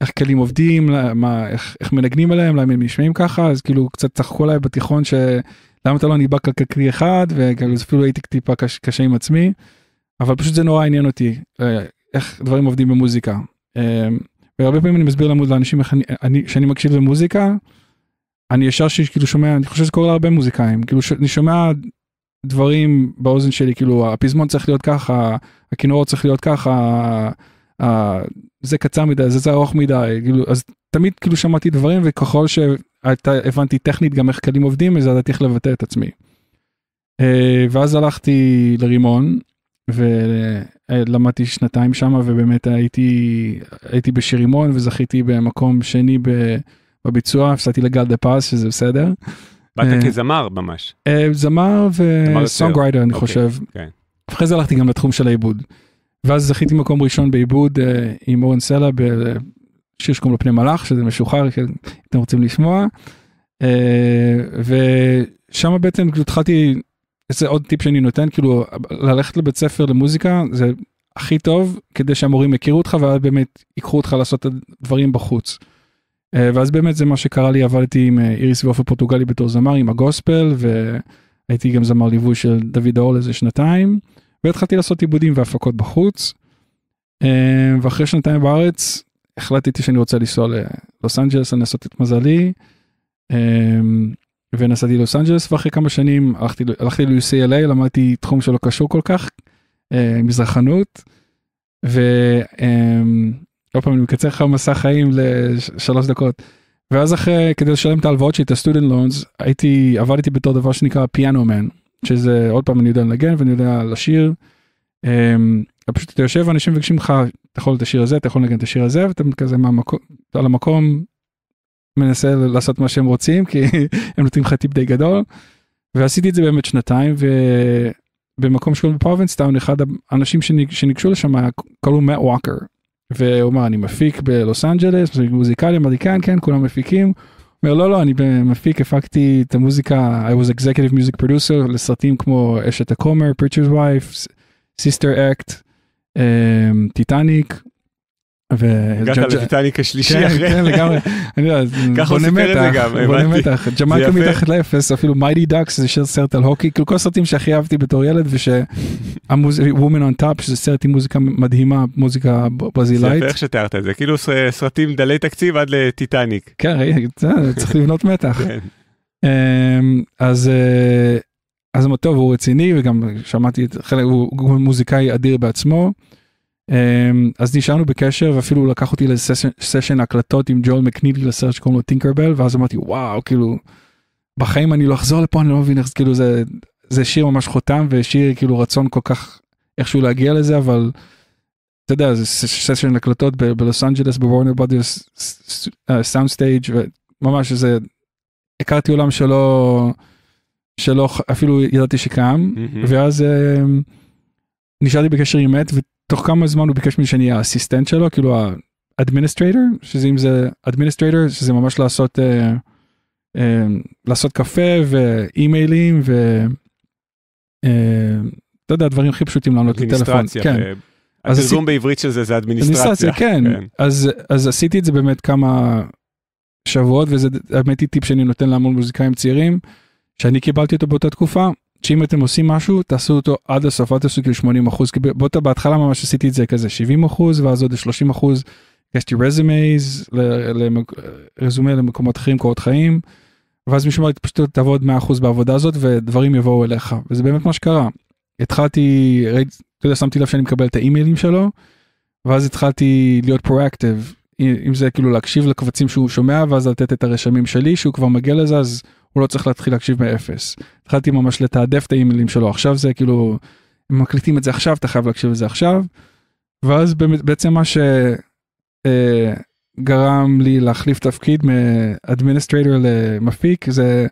איך כלים עובדים מה איך, איך מנגנים עליהם למה הם נשמעים ככה אז כאילו קצת צחקו עליי בתיכון שלמה אתה לא נדבק על כלי אחד אפילו הייתי טיפה קש, קשה עם עצמי. אבל פשוט זה נורא עניין אותי אה, איך דברים עובדים במוזיקה. אמ, והרבה פעמים אני מסביר לאנשים איך אני, אני שאני מקשיב למוזיקה אני ישר שכאילו שומע, אני חושב שזה קורה להרבה מוזיקאים, כאילו שאני שומע דברים באוזן שלי, כאילו הפזמון צריך להיות ככה, הכינור צריך להיות ככה, זה קצר מדי, זה זה ארוך מדי, כאילו, אז תמיד כאילו שמעתי דברים וככל שאתה הבנתי טכנית גם איך כלים עובדים, אז ידעתי איך לבטא את עצמי. אה, ואז הלכתי לרימון ולמדתי שנתיים שם ובאמת הייתי הייתי בשירימון וזכיתי במקום שני ב... בביצוע, הפסדתי לגל דה פז, שזה בסדר. באת אה, כזמר ממש. אה, זמר וסונגריידר, אני אוקיי, חושב. כן. אחרי זה הלכתי גם לתחום של העיבוד. ואז זכיתי מקום ראשון בעיבוד אה, עם אורן סלע בשיר שקוראים לו פני מלאך, שזה משוחרר, כן, אם אתם רוצים לשמוע. ושם בעצם כאילו התחלתי, זה עוד טיפ שאני נותן, כאילו ללכת לבית ספר למוזיקה, זה הכי טוב כדי שהמורים יכירו אותך ואז באמת ייקחו אותך לעשות את הדברים בחוץ. אה, ואז באמת זה מה שקרה לי עבדתי עם אה, איריס ואופה פורטוגלי בתור זמר עם הגוספל והייתי גם זמר ליווי של דוד האול איזה שנתיים והתחלתי לעשות עיבודים והפקות בחוץ. אה, ואחרי שנתיים בארץ החלטתי שאני רוצה לנסוע ללוס אנג'לס לנסות את מזלי. ונסעתי ללוס אנג'לס ואחרי כמה שנים הלכתי, הלכתי ל-UCLA למדתי תחום שלא קשור כל כך מזרחנות. ו, עוד פעם אני מקצר לך מסע חיים לשלוש דקות. ואז אחרי כדי לשלם את ההלוואות שלי את הסטודנט לונס הייתי עבדתי בתור דבר שנקרא פיאנו מן שזה עוד פעם אני יודע לנגן ואני יודע לשיר. אמ, פשוט אתה יושב אנשים מבקשים לך אתה יכול את השיר הזה אתה יכול לנגן את השיר הזה ואתה כזה מהמקום על המקום מנסה לעשות מה שהם רוצים כי <laughs> הם נותנים לך טיפ די גדול. ועשיתי את זה באמת שנתיים ובמקום שקוראים בפרווינסטאון אחד האנשים שניגשו לשם קראו מאט ווקר והוא אומר אני מפיק בלוס אנג'לס מוזיקלי אמריקן כן, כן כולם מפיקים. אומר לא לא אני מפיק הפקתי את המוזיקה I was executive music producer לסרטים כמו אשת הכומר פריצ'רס וייף סיסטר אקט טיטניק הגעת לטיטניק השלישי כן, אחרי. כן לגמרי. <laughs> ככה הוא סיפר את זה גם, הבנתי. ג'מייקה מתחת לאפס אפילו מיידי דאקס זה שיר סרט על הוקי כאילו כל הסרטים שהכי אהבתי בתור ילד ושהוומן און טאפ שזה סרט עם מוזיקה מדהימה מוזיקה ברזילאית. זה איך שתיארת את זה כאילו סרטים דלי תקציב עד לטיטניק. כן צריך <laughs> לבנות מתח. כן. אמ, אז אה, אז טוב הוא רציני וגם שמעתי את חלק הוא מוזיקאי אדיר בעצמו. אמ, אז נשארנו בקשר ואפילו לקח אותי לסשן הקלטות עם ג'ול מקנילי לסרט שקוראים לו טינקרבל ואז אמרתי וואו כאילו בחיים אני לא אחזור לפה אני לא מבין איך כאילו זה זה שיר ממש חותם ושיר כאילו רצון כל כך איכשהו להגיע לזה אבל. אתה יודע זה סשן הקלטות בלוס אנג'לס בוורנר בודיוס אה, סאונד סטייג' וממש זה הכרתי עולם שלא שלא אפילו ידעתי שקיים ואז. אמ, נשארתי בקשר עם מת כמה זמן הוא ביקש ממני שאני האסיסטנט שלו, כאילו האדמיניסטרייטור, שזה אם זה אדמיניסטרייטור, שזה ממש לעשות, אה, אה, לעשות קפה ואימיילים ו... אה, אתה יודע, דברים הכי פשוטים לענות לטלפון. כן. אה, אז התרגום בעברית של זה זה אדמיניסטרציה. כן. כן. אז, אז עשיתי את זה באמת כמה שבועות, וזה באמת טיפ שאני נותן להמון מוזיקאים צעירים, שאני קיבלתי אותו באותה תקופה, שאם אתם עושים משהו תעשו אותו עד הסוף אל תעשו כאילו 80 אחוז כי באותה בהתחלה ממש עשיתי את זה כזה 70 אחוז ואז עוד 30 אחוז. יש לי רזומייז רזומה למקומות אחרים קורות חיים. ואז מישהו אמר לי פשוט תעבוד 100% אחוז בעבודה הזאת ודברים יבואו אליך וזה באמת מה שקרה. התחלתי ראית, אתה יודע שמתי לב שאני מקבל את האימיילים שלו. ואז התחלתי להיות פרואקטיב אם זה כאילו להקשיב לקבצים שהוא שומע ואז לתת את הרשמים שלי שהוא כבר מגיע לזה אז. הוא לא צריך להתחיל להקשיב מאפס. התחלתי ממש לתעדף את האימיילים שלו עכשיו זה כאילו הם מקליטים את זה עכשיו אתה חייב להקשיב לזה עכשיו. ואז בעצם מה שגרם לי להחליף תפקיד מאדמיניסטרטור למפיק זה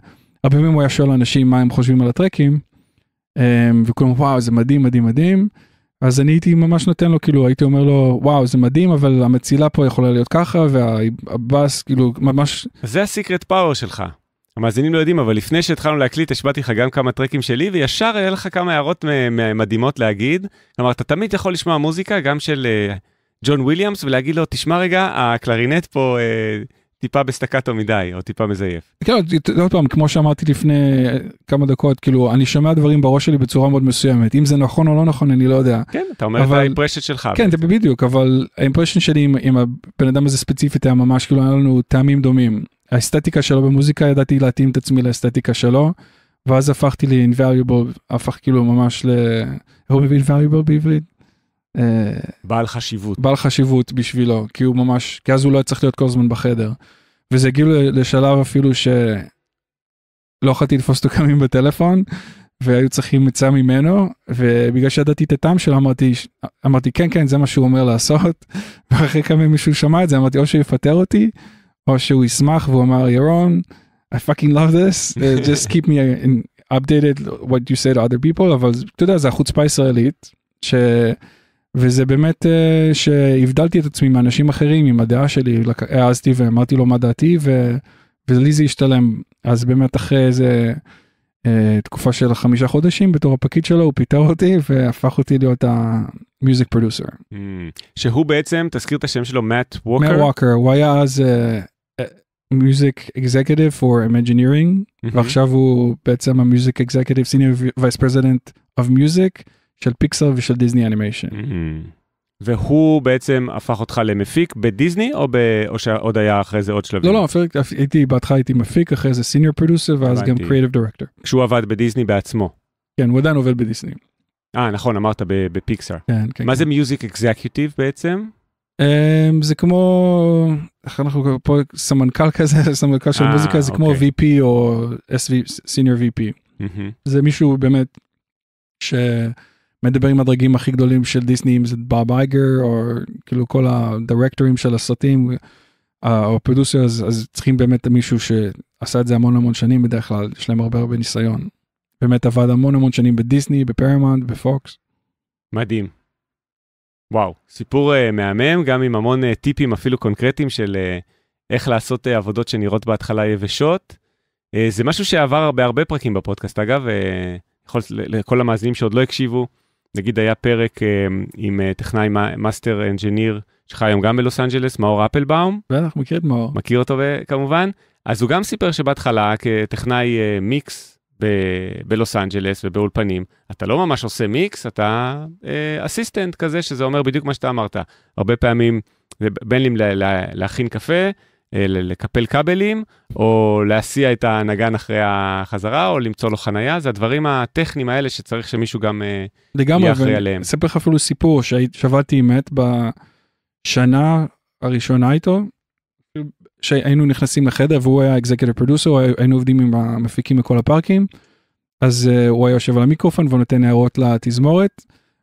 הרבה פעמים הוא היה שואל אנשים מה הם חושבים על הטרקים. אמ, וכולם וואו זה מדהים מדהים מדהים. אז אני הייתי ממש נותן לו כאילו הייתי אומר לו וואו זה מדהים אבל המצילה פה יכולה להיות ככה והבאס כאילו ממש זה הסיקרט פאוור שלך המאזינים לא יודעים, אבל לפני שהתחלנו להקליט, השבעתי לך גם כמה טרקים שלי, וישר היה לך כמה הערות מדהימות להגיד. כלומר, אתה תמיד יכול לשמוע מוזיקה, גם של uh, ג'ון וויליאמס, ולהגיד לו, תשמע רגע, הקלרינט פה... uh, טיפה בסטקטו מדי, או טיפה מזייף. כן, עוד פעם, כמו שאמרתי לפני אה, כמה דקות, כאילו, אני שומע דברים בראש שלי בצורה מאוד מסוימת. אם זה נכון או לא נכון, אני לא יודע. כן, אתה אומר אבל... את האימפרשן שלך. כן, בעצם. בדיוק, אבל האימפרשן שלי עם, עם הבן אדם הזה ספציפית היה ממש, כאילו, היה לנו טעמים דומים. האסתטיקה שלו במוזיקה ידעתי להתאים את עצמי לאסתטיקה שלו ואז הפכתי ל invariable הפך כאילו ממש ל... הוא מבין invariable בעברית? אה, בעל חשיבות. בעל חשיבות בשבילו כי הוא ממש כי אז הוא לא צריך להיות כל הזמן בחדר. וזה הגיעו כאילו לשלב אפילו שלא יכולתי לתפוס אותו קמים בטלפון והיו צריכים מצא ממנו ובגלל שידעתי את הטעם שלו אמרתי אמרתי כן כן זה מה שהוא אומר לעשות <laughs> ואחרי כמה מישהו שמע את זה אמרתי או שיפטר אותי או שהוא ישמח והוא אמר ירון, I fucking love this, uh, <laughs> just keep me in updated what you say to other people, אבל אתה יודע, זה החוצפה הישראלית, ש... וזה באמת uh, שהבדלתי את עצמי מאנשים אחרים עם הדעה שלי, העזתי ואמרתי לו מה דעתי, ו... ולי זה השתלם. אז באמת אחרי איזה uh, תקופה של חמישה חודשים בתור הפקיד שלו, הוא פיטר אותי והפך אותי להיות המיוזיק פרודוסר. Mm, שהוא בעצם, תזכיר את השם שלו, מאט ווקר? מאט ווקר, הוא היה אז... Uh, מיוזיק אקזקטיב או אמג'ינירינג ועכשיו הוא בעצם המיוזיק אקזקטיב סיניור וייס פרזידנט of מיוזיק של פיקסל ושל דיסני אנימיישן. Mm-hmm. והוא בעצם הפך אותך למפיק בדיסני או, ב... או שעוד היה אחרי זה עוד שלבים? לא, לא, אפילו, הייתי בהתחלה הייתי מפיק, אחרי זה סיניור פרודוסר ואז גם קריאיטיב דירקטור. כשהוא עבד בדיסני בעצמו. כן, הוא עדיין עובד בדיסני. אה, נכון, אמרת בפיקסר. כן, כן. מה כן. זה מיוזיק אקזקיוטיב בעצם? אמ, זה כמו איך אנחנו פה סמנכ"ל כזה <laughs> סמנכ"ל של אה, מוזיקה זה כמו אוקיי. vp או סיניור vp זה מישהו באמת שמדבר עם הדרגים הכי גדולים של דיסני אם זה בוב אייגר או כאילו כל הדירקטורים של הסרטים אה, או פרודוסר אז, אז צריכים באמת מישהו שעשה את זה המון המון שנים בדרך כלל יש להם הרבה הרבה ניסיון. באמת עבד המון המון שנים בדיסני בפרמונט בפוקס. מדהים וואו, סיפור uh, מהמם, גם עם המון uh, טיפים אפילו קונקרטיים של uh, איך לעשות uh, עבודות שנראות בהתחלה יבשות. Uh, זה משהו שעבר בהרבה פרקים בפודקאסט, אגב, uh, יכול לכל המאזינים שעוד לא הקשיבו, נגיד היה פרק uh, עם uh, טכנאי מאסטר אנג'יניר, שחי היום גם בלוס אנג'לס, מאור אפלבאום. בטח, מכיר את מאור. מכיר אותו כמובן. אז הוא גם סיפר שבהתחלה כטכנאי מיקס, uh, ב- בלוס אנג'לס ובאולפנים, אתה לא ממש עושה מיקס, אתה אה, אסיסטנט uh, כזה, שזה אומר בדיוק מה שאתה אמרת. הרבה פעמים, בין אם לה, לה, להכין קפה, אה, לקפל כבלים, או להסיע את הנגן אחרי החזרה, או למצוא לו חנייה, זה הדברים הטכניים האלה שצריך שמישהו גם אה, יהיה אחראי עליהם. לגמרי, אספר לך אפילו סיפור, שעבדתי עם מת בשנה הראשונה איתו, שהיינו נכנסים לחדר והוא היה אקזקייטר פרודוסר, היינו עובדים עם המפיקים מכל הפארקים, אז uh, הוא היה יושב על המיקרופון ונותן הערות לתזמורת,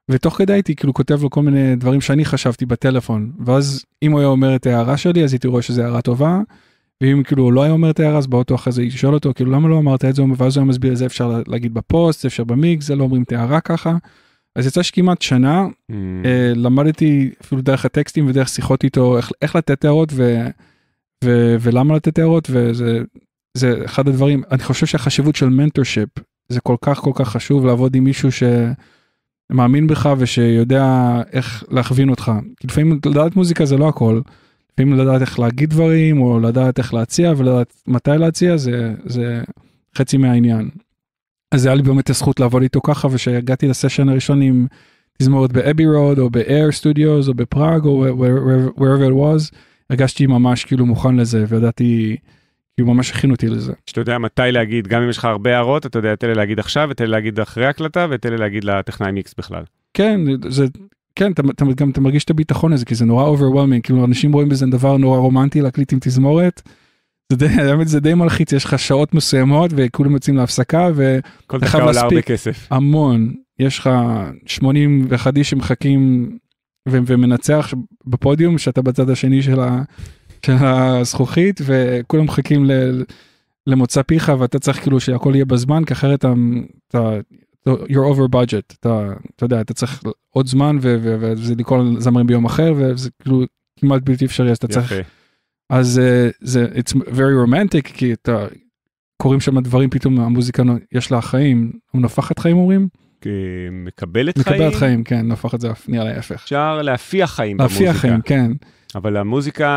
ותוך כדי הייתי כאילו כותב לו כל מיני דברים שאני חשבתי בטלפון, ואז אם הוא היה אומר את ההערה שלי אז הייתי רואה שזו הערה טובה, ואם כאילו הוא לא היה אומר את ההערה אז באוטו אחרי זה הייתי שואל אותו כאילו למה לא אמרת את זה, ואז הוא היה מסביר את זה אפשר להגיד בפוסט, זה אפשר במיג, זה לא אומרים את ההערה ככה. אז יצא שכמעט שנה mm. uh, למדתי אפילו דרך הטקסטים ודרך שיחות איתו איך, איך לתת הערות. ו... ו- ולמה לתת הערות וזה זה אחד הדברים אני חושב שהחשיבות של מנטורשיפ זה כל כך כל כך חשוב לעבוד עם מישהו שמאמין בך ושיודע איך להכווין אותך כי לפעמים לדעת מוזיקה זה לא הכל. לפעמים לדעת איך להגיד דברים או לדעת איך להציע ולדעת מתי להציע זה זה חצי מהעניין. אז זה היה לי באמת הזכות לעבוד איתו ככה ושהגעתי לסשן הראשון עם תזמורת באבי רוד או באייר סטודיוס או בפראג או wherever it was. הרגשתי ממש כאילו מוכן לזה וידעתי כאילו ממש הכינו אותי לזה. שאתה יודע מתי להגיד גם אם יש לך הרבה הערות אתה יודע תן לי להגיד עכשיו ותן לי להגיד אחרי הקלטה ותן לי להגיד לטכנאי מיקס בכלל. כן זה כן אתה, אתה גם אתה מרגיש את הביטחון הזה כי זה נורא overwhelming כאילו אנשים רואים בזה דבר נורא רומנטי להקליט עם תזמורת. זה די, <laughs> האמת זה די מלחיץ יש לך שעות מסוימות וכולם יוצאים להפסקה וכל דקה עולה הרבה כסף המון יש לך 81 איש שמחכים ו- ומנצח בפודיום שאתה בצד השני של, ה- של הזכוכית וכולם מחכים ל- למוצא פיך ואתה צריך כאילו שהכל יהיה בזמן כי אחרת אתה you're over budget אתה, אתה יודע אתה צריך עוד זמן וזה לקרוא לזמרים ביום אחר וזה כאילו כמעט בלתי אפשרי אז אתה יפה. צריך. אז uh, זה it's very romantic כי אתה קוראים שם דברים פתאום המוזיקה יש לה חיים הוא נפח את חיים אומרים. מקבלת חיים. מקבלת חיים, כן, נהפוך את זה נראה לי ההפך. אפשר להפיח חיים במוזיקה. להפיח חיים, כן. אבל המוזיקה,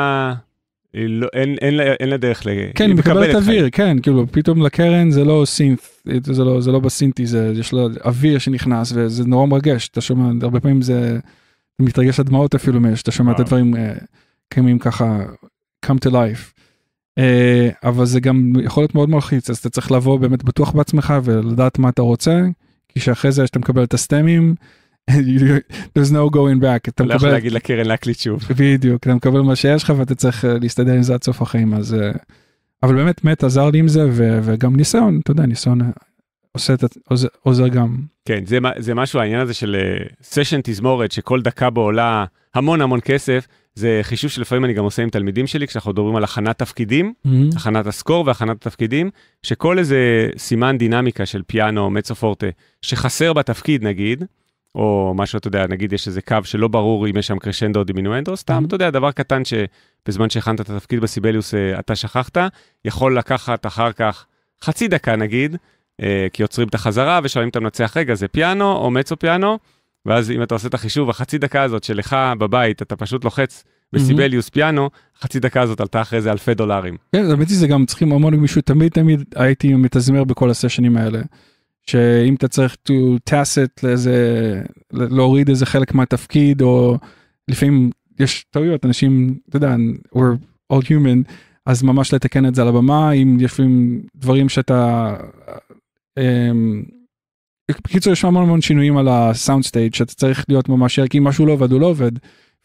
אה, לא, אין, אין, אין, אין לה דרך ל... כן, היא מקבלת אוויר, חיים. כן, כאילו פתאום לקרן זה לא סינת, זה לא, זה לא בסינטי, זה, יש לו אוויר שנכנס וזה נורא מרגש, אתה שומע, הרבה פעמים זה מתרגש לדמעות אפילו, שאתה שומע את אה. הדברים אה, קיימים ככה, come to life. אבל זה גם יכול להיות מאוד מלחיץ, אז אתה צריך לבוא באמת בטוח בעצמך ולדעת מה אתה רוצה. כי שאחרי זה שאתה מקבל את הסטמים. <laughs> there's no going back. אתה לא יכול להגיד לקרן להקליט שוב. בדיוק, אתה מקבל מה שיש לך ואתה צריך אה, להסתדר עם זה עד סוף החיים, אז... אה, אבל באמת מת עזר לי עם זה, וגם ניסיון, אתה יודע, ניסיון אה, עושה את, זה, עוזר גם. כן, זה משהו, העניין הזה של סשן תזמורת, שכל דקה בו עולה המון המון כסף, זה חישוב שלפעמים אני גם עושה עם תלמידים שלי, כשאנחנו מדברים על הכנת תפקידים, mm-hmm. הכנת הסקור והכנת התפקידים, שכל איזה סימן דינמיקה של פיאנו, מצו פורטה, שחסר בתפקיד נגיד, או מה שאתה יודע, נגיד יש איזה קו שלא ברור אם יש שם קרשנדו או דימינואנדו, סתם, mm-hmm. אתה יודע, דבר קטן שבזמן שהכנת את התפקיד בסיבליוס אה, אתה שכחת, יכול לקחת אחר כך חצי דקה נגיד, אה, כי עוצרים את החזרה ושואלים את המנצח, רגע, זה פיאנו או מצו פיאנו? ואז אם אתה עושה את החישוב, החצי דקה הזאת שלך בבית, אתה פשוט לוחץ בסיבליוס פיאנו, חצי דקה הזאת עלתה אחרי זה אלפי דולרים. כן, האמת היא זה גם צריכים המון גמישות, תמיד תמיד הייתי מתזמר בכל הסשנים האלה. שאם אתה צריך to task it לאיזה, להוריד איזה חלק מהתפקיד, או לפעמים יש טעויות, אנשים, אתה יודע, we're all human, אז ממש לתקן את זה על הבמה, אם לפעמים דברים שאתה... אה, אמ, בקיצור יש המון המון שינויים על הסאונד סטייג' שאתה צריך להיות ממש ערכי אם משהו לא עובד הוא לא עובד.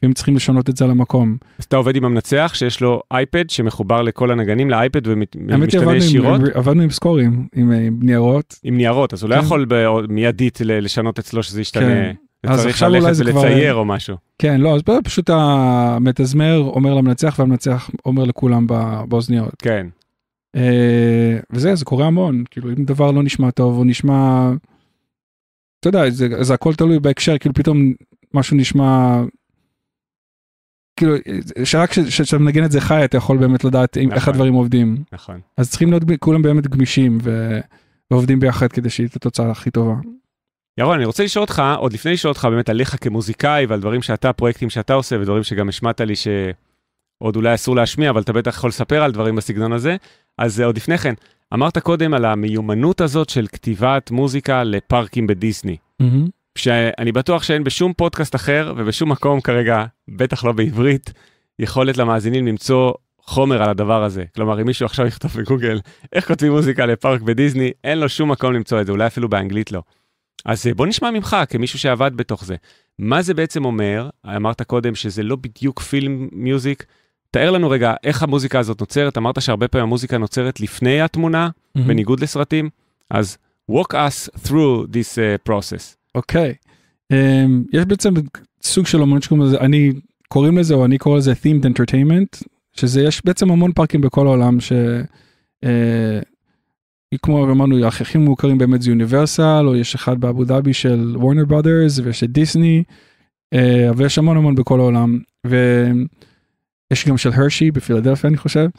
הם צריכים לשנות את זה על המקום. אז אתה עובד עם המנצח שיש לו אייפד שמחובר לכל הנגנים לאייפד ומשתנה ישירות? עבדנו עם סקורים, עם, אה, עם ניירות. עם ניירות, אז הוא לא כן. לא יכול מיידית לשנות אצלו שזה כן. ישתנה. כן. אז עכשיו אולי זה כבר... צריך ללכת ולצייר או משהו. כן, לא, אז פשוט המתזמר אומר למנצח והמנצח אומר לכולם באוזניות. כן. אה, וזה, זה קורה המון, כאילו אם דבר לא נשמע טוב, הוא נשמע... אתה יודע, זה, זה הכל תלוי בהקשר, כאילו פתאום משהו נשמע... כאילו, שרק כשאתה מנגן את זה חי, אתה יכול באמת לדעת נכון, איך הדברים עובדים. נכון. אז צריכים להיות כולם באמת גמישים ו... ועובדים ביחד כדי שתהיה את התוצאה הכי טובה. ירון, אני רוצה לשאול אותך, עוד לפני לשאול אותך באמת עליך כמוזיקאי ועל דברים שאתה, פרויקטים שאתה עושה ודברים שגם השמעת לי שעוד אולי אסור להשמיע, אבל אתה בטח יכול לספר על דברים בסגנון הזה. אז אה, עוד לפני כן, אמרת קודם על המיומנות הזאת של כתיבת מוזיקה לפארקים בדיסני. Mm-hmm. שאני בטוח שאין בשום פודקאסט אחר ובשום מקום כרגע, בטח לא בעברית, יכולת למאזינים למצוא חומר על הדבר הזה. כלומר, אם מישהו עכשיו יכתוב בגוגל איך כותבים מוזיקה לפארק בדיסני, אין לו שום מקום למצוא את זה, אולי אפילו באנגלית לא. אז אה, בוא נשמע ממך, כמישהו שעבד בתוך זה. מה זה בעצם אומר? אמרת קודם שזה לא בדיוק פילם מיוזיק, תאר לנו רגע איך המוזיקה הזאת נוצרת, אמרת שהרבה פעמים המוזיקה נוצרת לפני התמונה, mm-hmm. בניגוד לסרטים, אז walk us through this uh, process. אוקיי, okay. אמ, um, יש בעצם סוג של אמנות שקוראים לזה, אני קוראים לזה או אני קורא לזה themed entertainment, שזה יש בעצם המון פארקים בכל העולם ש... Uh, כמו אמרנו, הכי מוכרים באמת זה יוניברסל, או יש אחד באבו דאבי של וורנר ברודרס ויש את דיסני, uh, אה, אבל יש המון המון בכל העולם. ו... יש גם של הרשי בפילדלפיה אני חושב.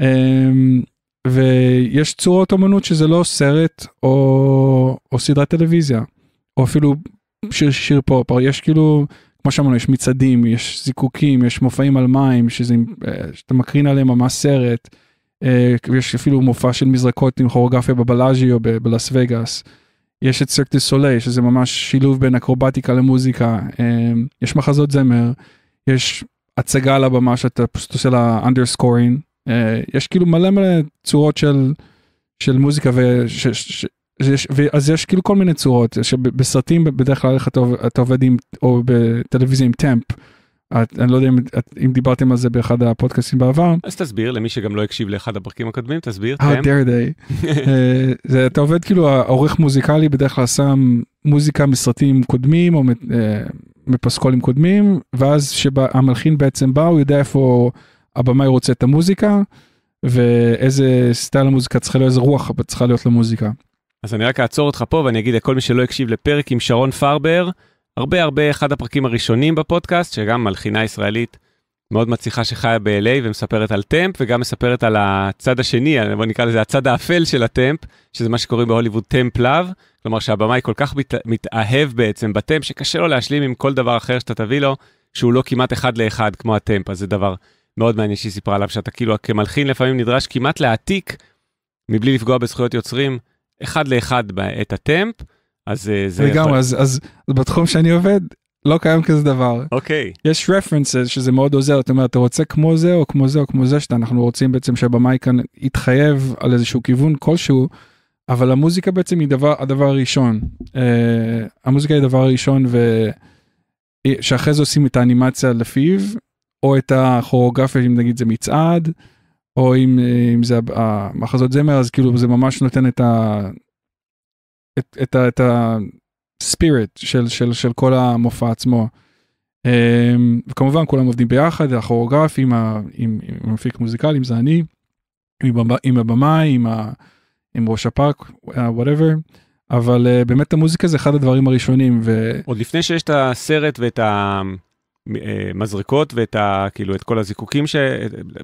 אמ, ויש צורות אמנות שזה לא סרט או, או סדרת טלוויזיה או אפילו שיר, שיר פופ או יש כאילו כמו שאמרנו יש מצעדים יש זיקוקים יש מופעים על מים שזה אה, שאתה מקרין עליהם ממש סרט. אה, יש אפילו מופע של מזרקות עם כורגרפיה בבלאז'יו בלאס וגאס. יש את סרק דה סולי שזה ממש שילוב בין אקרובטיקה למוזיקה אמ, יש מחזות זמר יש הצגה על הבמה שאתה פשוט עושה לה underscoring. Uh, יש כאילו מלא מלא צורות של, של מוזיקה ואז יש כאילו כל מיני צורות שבסרטים בדרך כלל אתה, אתה עובד עם או בטלוויזיה עם טמפ את, אני לא יודע אם, את, אם דיברתם על זה באחד הפודקאסים בעבר. אז תסביר למי שגם לא הקשיב לאחד הפרקים הקודמים, תסביר. How dare they. <laughs> אה, זה, אתה עובד כאילו העורך מוזיקלי בדרך כלל שם מוזיקה מסרטים קודמים או אה, מפסקולים קודמים ואז כשהמלחין בעצם בא הוא יודע איפה הבמאי רוצה את המוזיקה ואיזה סטייל המוזיקה צריכה להיות, איזה רוח צריכה להיות למוזיקה. אז אני רק אעצור אותך פה ואני אגיד לכל מי שלא הקשיב לפרק עם שרון פרבר. הרבה הרבה אחד הפרקים הראשונים בפודקאסט, שגם מלחינה ישראלית מאוד מצליחה שחיה ב-LA ומספרת על טמפ, וגם מספרת על הצד השני, בוא נקרא לזה הצד האפל של הטמפ, שזה מה שקוראים בהוליווד טמפ לאב, כלומר שהבמאי כל כך מת, מתאהב בעצם בטמפ, שקשה לו להשלים עם כל דבר אחר שאתה תביא לו, שהוא לא כמעט אחד לאחד כמו הטמפ, אז זה דבר מאוד מעניין שהיא סיפרה עליו, שאתה כאילו כמלחין לפעמים נדרש כמעט להעתיק, מבלי לפגוע בזכויות יוצרים, אחד לאחד את הטמפ. אז אה, זה... לגמרי, אז, אז אז בתחום שאני עובד, לא קיים כזה דבר. אוקיי. Okay. יש references שזה מאוד עוזר, זאת אומרת, אתה רוצה כמו זה או כמו זה או כמו זה, שאנחנו רוצים בעצם שהבמאי כאן יתחייב על איזשהו כיוון כלשהו, אבל המוזיקה בעצם היא דבר, הדבר הראשון. Uh, המוזיקה היא הדבר הראשון, ו... שאחרי זה עושים את האנימציה לפיו, או את הכוריאוגרפיה, אם נגיד זה מצעד, או אם, אה, אם זה המחזות זמר, אז כאילו זה ממש נותן את ה... את, את, את את הספיריט של, של, של כל המופע עצמו. אמ, וכמובן כולם עובדים ביחד, הכוריאוגרף עם, המפיק מוזיקלי, אם זה אני, עם, עם הבמאי, עם, עם ראש הפארק, וואטאבר. אה, אבל uh, באמת המוזיקה זה אחד הדברים הראשונים. ו... עוד לפני שיש את הסרט ואת ה... המזרקות אה, ואת ה, כאילו, את כל הזיקוקים ש...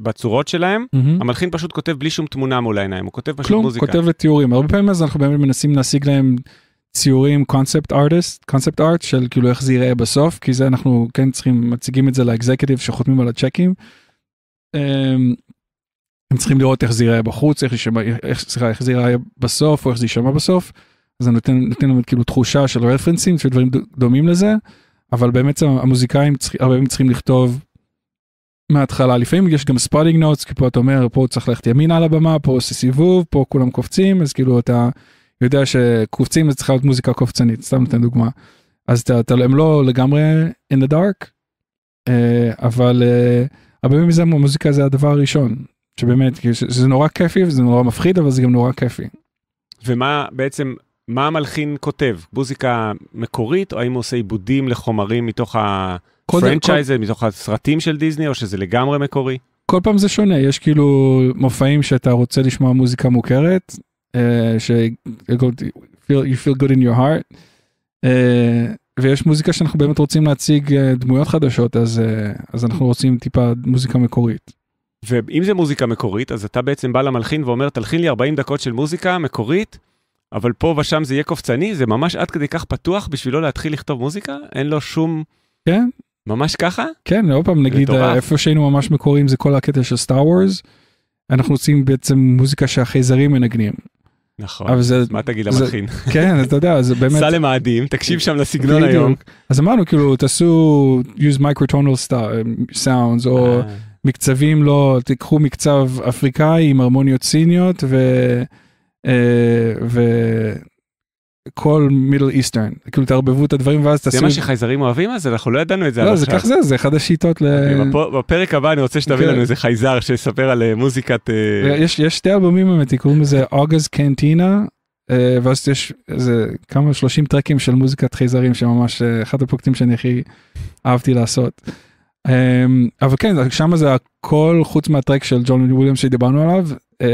בצורות שלהם, mm-hmm. המלחין פשוט כותב בלי שום תמונה מול העיניים, הוא כותב פשוט כלום, מוזיקה. כלום, כותב לתיאורים. הרבה פעמים אז אנחנו באמת מנסים להשיג להם ציורים, קונספט ארטיסט, קונספט ארט של כאילו איך זה ייראה בסוף, כי זה אנחנו כן צריכים, מציגים את זה לאקזקטיב שחותמים על הצ'קים. אמ, הם צריכים לראות איך זה ייראה בחוץ, איך, ישמע, איך, סליחה, איך זה ייראה בסוף או איך זה יישמע בסוף. זה נותן, נותן להם כאילו תחושה של רפרנסים, של דברים דומים לזה. אבל באמת המוזיקאים צריכים, הרבה פעמים צריכים לכתוב מההתחלה לפעמים יש גם ספוטינג נוטס כי פה אתה אומר פה צריך ללכת ימין על הבמה פה עושה סיבוב פה כולם קופצים אז כאילו אתה יודע שקופצים זה צריכה להיות מוזיקה קופצנית סתם נותן דוגמה. אז אתה, אתה הם לא לגמרי in the dark אה, אבל אה, הרבה פעמים זה מוזיקה זה הדבר הראשון שבאמת זה נורא כיפי וזה נורא מפחיד אבל זה גם נורא כיפי. ומה בעצם מה המלחין כותב? מוזיקה מקורית, או האם הוא עושה עיבודים לחומרים מתוך הפרנצ'ייז, כל... מתוך הסרטים של דיסני, או שזה לגמרי מקורי? כל פעם זה שונה, יש כאילו מופעים שאתה רוצה לשמוע מוזיקה מוכרת, uh, ש... you feel good in your heart, uh, ויש מוזיקה שאנחנו באמת רוצים להציג אה, דמויות חדשות, אז, uh, אז אנחנו רוצים טיפה מוזיקה מקורית. ואם זה מוזיקה מקורית, אז אתה בעצם בא למלחין ואומר, תלחין לי 40 דקות של מוזיקה מקורית. אבל פה ושם זה יהיה קופצני, זה ממש עד כדי כך פתוח בשבילו להתחיל לכתוב מוזיקה? אין לו שום... כן. ממש ככה? כן, עוד פעם נגיד לתורף. אה, איפה שהיינו ממש מקוריים זה כל הקטע של סטאר וורז, אנחנו עושים בעצם מוזיקה שהחייזרים מנגנים. נכון, זה, מה תגיד למכין? <laughs> כן, אתה יודע, זה באמת... סע למאדים, תקשיב שם לסגנון היום. אז אמרנו, כאילו, תעשו use microtonal אה, sounds, או אה. מקצבים לא, תיקחו מקצב אפריקאי עם הרמוניות סיניות, ו... אה, וכל מידל איסטרן כאילו תערבבו את הדברים ואז תעשו. זה מה שחייזרים אוהבים אז אנחנו לא ידענו את זה. לא זה כך זה זה אחד השיטות. אוקיי, בפרק הבא אני רוצה שתביא אוקיי. לנו איזה חייזר שיספר על אה, מוזיקת. אה- יש שתי אלבומים באמת קוראים לזה אוגז קנטינה. ואז יש איזה כמה 30 טרקים של מוזיקת חייזרים שממש אחד הפרקטים שאני הכי אהבתי לעשות. Um, אבל כן שם זה הכל חוץ מהטרק של ג'ון וויליאם שדיברנו עליו uh,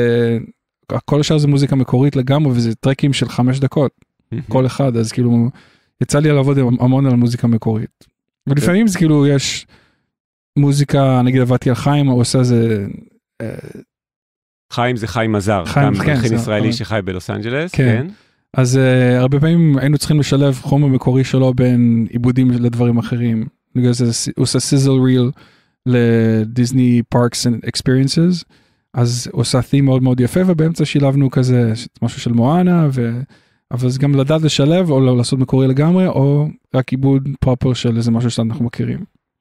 כל השאר זה מוזיקה מקורית לגמרי וזה טרקים של חמש דקות כל אחד אז כאילו יצא לי לעבוד המון על מוזיקה מקורית. ולפעמים זה כאילו יש מוזיקה נגיד עבדתי על חיים הוא עושה זה. אה, חיים זה חיים מזר, חיים, גם כן, ישראלי אה. שחי בלוס אנג'לס, כן. כן. אז uh, הרבה פעמים היינו צריכים לשלב חומר מקורי שלו בין עיבודים לדברים אחרים. בגלל זה הוא עושה סיזל ריל לדיסני פארקס אקספיריינסס. אז עושה theme מאוד מאוד יפה ובאמצע שילבנו כזה משהו של מואנה ו... אבל זה גם לדעת לשלב או לא לעשות מקורי לגמרי או רק עיבוד פרופר של איזה משהו שאנחנו מכירים.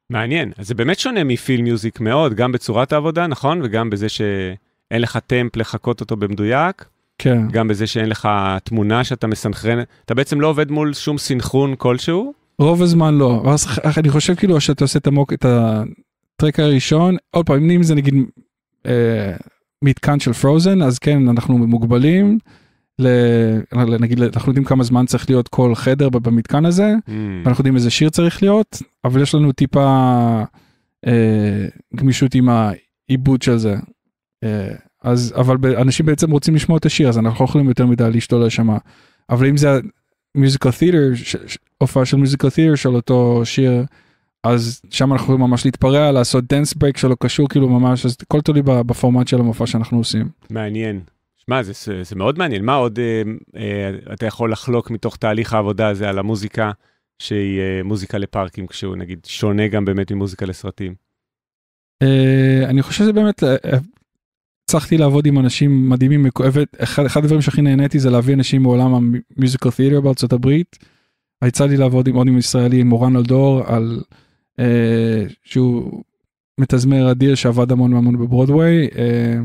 מעניין אז זה באמת שונה מפיל מיוזיק מאוד גם בצורת העבודה נכון וגם בזה שאין לך טמפ לחקות אותו במדויק. כן. גם בזה שאין לך תמונה שאתה מסנכרן אתה בעצם לא עובד מול שום סינכרון כלשהו. רוב הזמן לא אז אני חושב כאילו שאתה עושה את המוק את הטרק הראשון עוד פעם אם זה נגיד אה, מתקן של פרוזן אז כן אנחנו מוגבלים. לנגיד אנחנו יודעים כמה זמן צריך להיות כל חדר במתקן הזה mm. אנחנו יודעים איזה שיר צריך להיות אבל יש לנו טיפה אה, גמישות עם העיבוד של זה. אה, אז אבל אנשים בעצם רוצים לשמוע את השיר אז אנחנו לא יכולים יותר מדי להשתול לשמה. אבל אם זה מיוזיקל תיאטר הופעה של מיוזיקל תיאטר של אותו שיר אז שם אנחנו יכולים ממש להתפרע, לעשות דנס ברייק שלא קשור כאילו ממש, אז הכל תלוי בפורמט של המופע שאנחנו עושים. מעניין. שמע, זה, זה, זה מאוד מעניין. מה עוד אה, אה, אתה יכול לחלוק מתוך תהליך העבודה הזה על המוזיקה, שהיא אה, מוזיקה לפארקים, כשהוא נגיד שונה גם באמת ממוזיקה לסרטים? אה, אני חושב שזה באמת, אה, אה הצלחתי לעבוד עם אנשים מדהימים, מכואבת, אחד, אחד הדברים שהכי נהניתי זה להביא אנשים מעולם המיוזיקל תיאטר בארצות הברית. יצא לי לעבוד עם עוד עם ישראלי, עם מורן אלדור, על... אה, שהוא מתזמר אדיר שעבד המון המון בברודוויי. אה,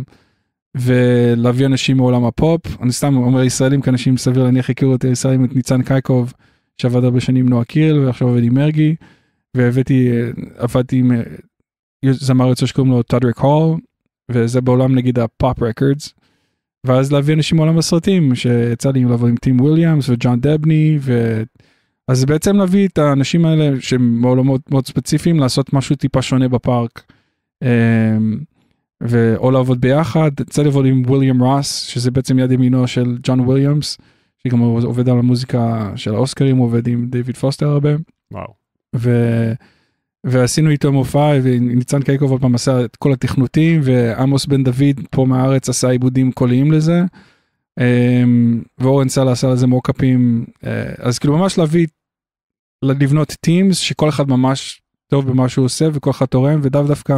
ולהביא אנשים מעולם הפופ אני סתם אומר ישראלים כאנשים סביר להניח הכירו אותי ישראלים את ניצן קייקוב שעבד הרבה שנים נועה קירל ועכשיו עובד עם מרגי והבאתי אה, עבדתי עם זמר יוצא שקוראים לו טודריק הול וזה בעולם נגיד הפופ רקורדס. ואז להביא אנשים מעולם הסרטים שיצא לי לעבוד עם טים וויליאמס וג'ון דבני ו... אז בעצם להביא את האנשים האלה שהם מעולמות מאוד ספציפיים לעשות משהו טיפה שונה בפארק. אמ, ואו לעבוד ביחד, יצא לעבוד עם וויליאם רוס שזה בעצם יד ימינו של ג'ון וויליאמס, שגם עובד על המוזיקה של האוסקרים, הוא עובד עם דיוויד פוסטר הרבה. וואו. ו... ועשינו איתו מופע וניצן קייקוב עוד פעם עשה את כל התכנותים ועמוס בן דוד פה מהארץ עשה עיבודים קוליים לזה. אמ, ואורן סל עשה לזה מוקאפים אה, אז כאילו ממש להביא לבנות טימס שכל אחד ממש טוב במה שהוא עושה וכל אחד תורם ודו דווקא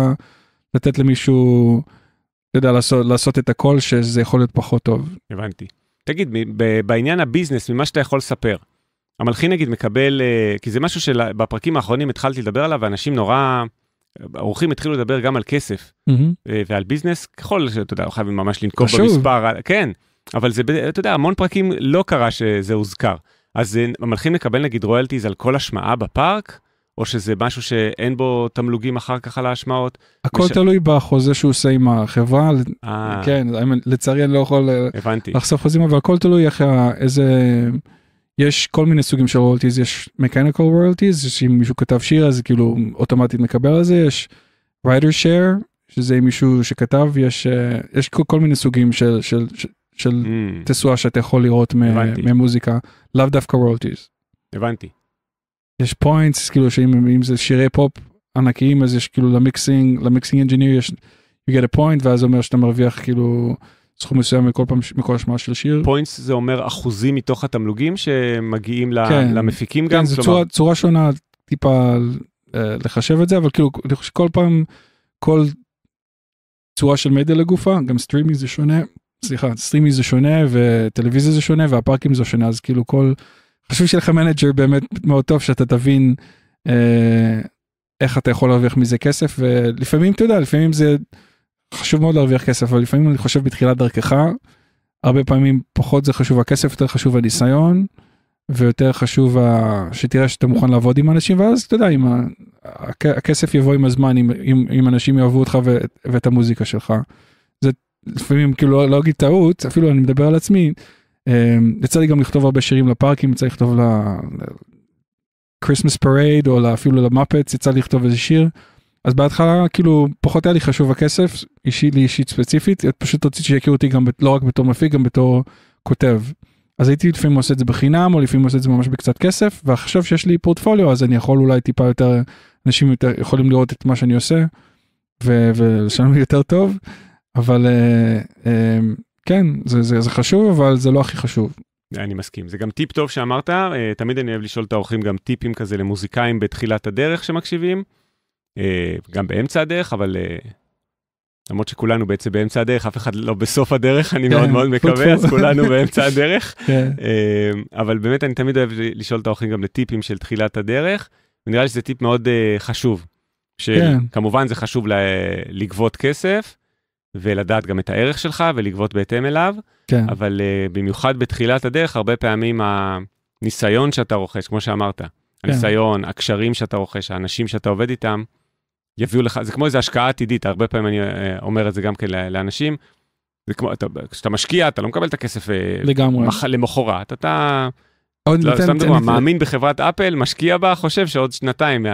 לתת למישהו. אתה יודע לעשות לעשות את הכל שזה יכול להיות פחות טוב. הבנתי. תגיד בעניין הביזנס ממה שאתה יכול לספר. המלחין נגיד מקבל אה, כי זה משהו שבפרקים האחרונים התחלתי לדבר עליו אנשים נורא. האורחים התחילו לדבר גם על כסף mm-hmm. ועל ביזנס ככל שאתה יודע חייבים ממש לנקוב במספר כן אבל זה, אתה יודע, המון פרקים לא קרה שזה הוזכר. אז הם הולכים לקבל נגיד רויאלטיז על כל השמעה בפארק, או שזה משהו שאין בו תמלוגים אחר כך על ההשמעות? הכל מש... תלוי בחוזה שהוא עושה עם החברה, 아... אה. כן, לצערי אני לא יכול אה, הבנתי. לחשוף חוזים, אבל הכל תלוי איך איזה... יש כל מיני סוגים של רויאלטיז, יש mechanical רויאלטיז, שאם מישהו כתב שיר אז כאילו אוטומטית מקבל על זה, יש רייטר שייר, שזה מישהו שכתב, יש, אה, יש כל מיני סוגים של, של, של של mm. תשואה שאתה יכול לראות הבנתי. ממוזיקה, לאו דווקא רולטיז. הבנתי. יש פוינטס, כאילו שאם זה שירי פופ ענקיים, אז יש כאילו למיקסינג, למיקסינג אינג'יניר יש, you get a point, ואז אומר שאתה מרוויח כאילו סכום מסוים מכל פעם, מכל השמעה של שיר. פוינטס זה אומר אחוזים מתוך התמלוגים שמגיעים כן, למפיקים כן, גם? כן, זו צורה, צורה שונה טיפה אה, לחשב את זה, אבל כאילו, אני חושב שכל פעם, כל צורה של מדיה לגופה, גם סטרימינג זה שונה. סליחה, סטרימי זה שונה וטלוויזיה זה שונה והפארקים זה שונה, אז כאילו כל, חשוב שיהיה לך מנג'ר באמת מאוד טוב שאתה תבין אה, איך אתה יכול להרוויח מזה כסף, ולפעמים, אתה יודע, לפעמים זה חשוב מאוד להרוויח כסף, אבל לפעמים אני חושב בתחילת דרכך, הרבה פעמים פחות זה חשוב הכסף, יותר חשוב הניסיון. ויותר חשוב ה... שתראה שאתה מוכן לעבוד עם אנשים ואז אתה יודע אם ה... הכסף יבוא עם הזמן אם, אם, אם אנשים יאהבו אותך ו... ואת המוזיקה שלך. לפעמים כאילו לא אגיד טעות אפילו אני מדבר על עצמי. אמ, יצא לי גם לכתוב הרבה שירים לפארקים יצא לכתוב ל... Christmas parade או אפילו למאפץ יצא לי לכתוב איזה שיר. אז בהתחלה כאילו פחות היה לי חשוב הכסף אישי לי אישית ספציפית את פשוט רציתי שיכירו אותי גם לא רק בתור מפיק גם בתור כותב. אז הייתי לפעמים עושה את זה בחינם או לפעמים עושה את זה ממש בקצת כסף ועכשיו שיש לי פורטפוליו אז אני יכול אולי טיפה יותר אנשים יותר יכולים לראות את מה שאני עושה ולשלם לי יותר טוב אבל אה, אה, כן, זה, זה, זה חשוב, אבל זה לא הכי חשוב. אני מסכים, זה גם טיפ טוב שאמרת, אה, תמיד אני אוהב לשאול את האורחים גם טיפים כזה למוזיקאים בתחילת הדרך שמקשיבים, גם באמצע הדרך, אבל למרות שכולנו בעצם באמצע הדרך, אף אחד לא בסוף הדרך, אני מאוד כן, מאוד מקווה, אז כולנו באמצע הדרך. <laughs> כן. אבל באמת, אני תמיד אוהב לשאול את האורחים גם לטיפים של תחילת הדרך, ונראה לי שזה טיפ מאוד חשוב, כן. שכמובן זה חשוב לגבות כסף, ולדעת גם את הערך שלך ולגבות בהתאם אליו. כן. אבל uh, במיוחד בתחילת הדרך, הרבה פעמים הניסיון שאתה רוכש, כמו שאמרת, כן. הניסיון, הקשרים שאתה רוכש, האנשים שאתה עובד איתם, יביאו לך, זה כמו איזו השקעה עתידית, הרבה פעמים אני uh, אומר את זה גם כן לאנשים. זה כמו, אתה, כשאתה משקיע, אתה לא מקבל את הכסף אה, לגמרי. מח, למחרת, אתה... עוד לא, סתם דוגמא, מאמין בחברת אפל, משקיע בה, חושב שעוד שנתיים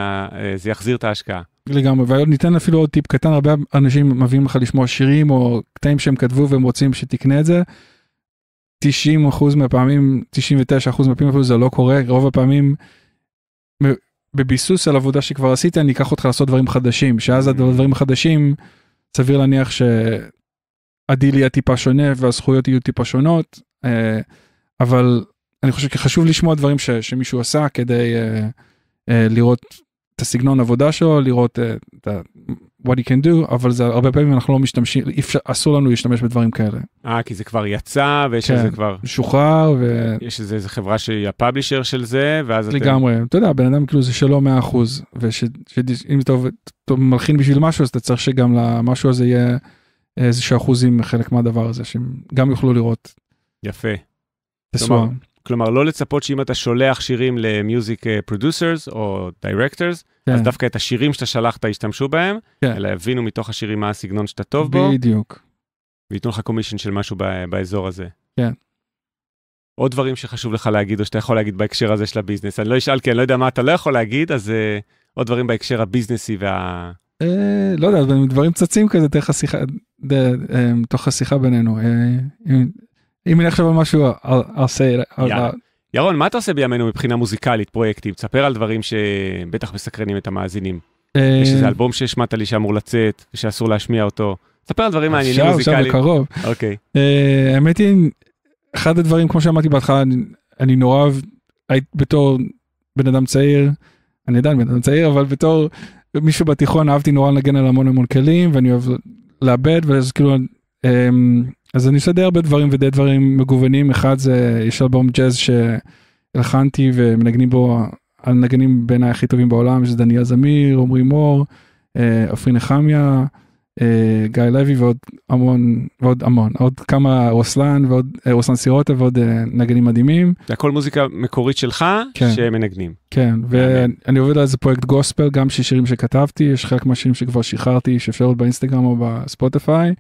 זה יחזיר את ההשקעה. לגמרי, וניתן אפילו עוד טיפ קטן, הרבה אנשים מביאים לך לשמוע שירים או קטעים שהם כתבו והם רוצים שתקנה את זה. 90 אחוז מהפעמים 99 אחוז מהפעמים אפילו זה לא קורה רוב הפעמים. בביסוס על עבודה שכבר עשית אני אקח אותך לעשות דברים חדשים שאז mm-hmm. הדברים החדשים סביר להניח שהדיל יהיה טיפה שונה והזכויות יהיו טיפה שונות אה, אבל אני חושב שחשוב לשמוע דברים ש, שמישהו עשה כדי אה, אה, לראות את הסגנון עבודה שלו, לראות אה, את ה... what he can do, אבל זה הרבה פעמים אנחנו לא משתמשים, אפשר, אסור לנו להשתמש בדברים כאלה. אה, כי זה כבר יצא ויש כן, איזה כבר... משוחרר ו... יש איזה, איזה חברה שהיא הפאבלישר של זה, ואז לגמרי, אתם... לגמרי, אתה יודע, בן אדם כאילו זה שלו 100%, ושאם אתה, אתה מלחין בשביל משהו, אז אתה צריך שגם למשהו הזה יהיה איזה אחוזים חלק מהדבר הזה, שהם גם יוכלו לראות. יפה. תשואה. כלומר, לא לצפות שאם אתה שולח שירים למיוזיק פרודוסרס אה, או דירקטורס, כן. אז דווקא את השירים שאתה שלחת ישתמשו בהם, כן. אלא יבינו מתוך השירים מה הסגנון שאתה טוב בו. בדיוק. וייתנו לך קומישן של משהו ב- באזור הזה. כן. עוד דברים שחשוב לך להגיד, או שאתה יכול להגיד בהקשר הזה של הביזנס. אני לא אשאל, כי אני לא יודע מה אתה לא יכול להגיד, אז uh, עוד דברים בהקשר הביזנסי וה... אה, לא יודע, דברים צצים כזה תוך השיחה בינינו. אם אני אחשוב על משהו, אעשה... ירון, מה אתה עושה בימינו מבחינה מוזיקלית, פרויקטים? תספר על דברים שבטח מסקרנים את המאזינים. אה, יש איזה אלבום שהשמעת לי שאמור לצאת, שאסור להשמיע אותו. תספר על דברים מעניינים מוזיקליים. עכשיו, עכשיו, בקרוב. אוקיי. אה, האמת היא, אחד הדברים, כמו שאמרתי בהתחלה, אני נורא אוהב, בתור בן אדם צעיר, אני עדיין בן אדם צעיר, אבל בתור מישהו בתיכון אהבתי נורא לנגן על המון המון כלים, ואני אוהב לאבד, ואז כאילו אמ, אז אני עושה די הרבה דברים ודי דברים מגוונים, אחד זה, יש אלבום ג'אז שהלחנתי ומנגנים בו, על נגנים בין הכי טובים בעולם, שזה דניאל זמיר, עמרי מור, אה, עפרי נחמיה, אה, גיא לוי ועוד המון, ועוד המון, עוד כמה רוסלן ועוד אה, רוסלן סירוטה ועוד נגנים מדהימים. זה הכל מוזיקה מקורית שלך כן, שמנגנים. כן, ואני עובד על איזה פרויקט גוספל, גם של שירים שכתבתי, יש חלק מהשירים שכבר שחררתי, שאפשר לראות באינסטגרם או בספוטיפיי.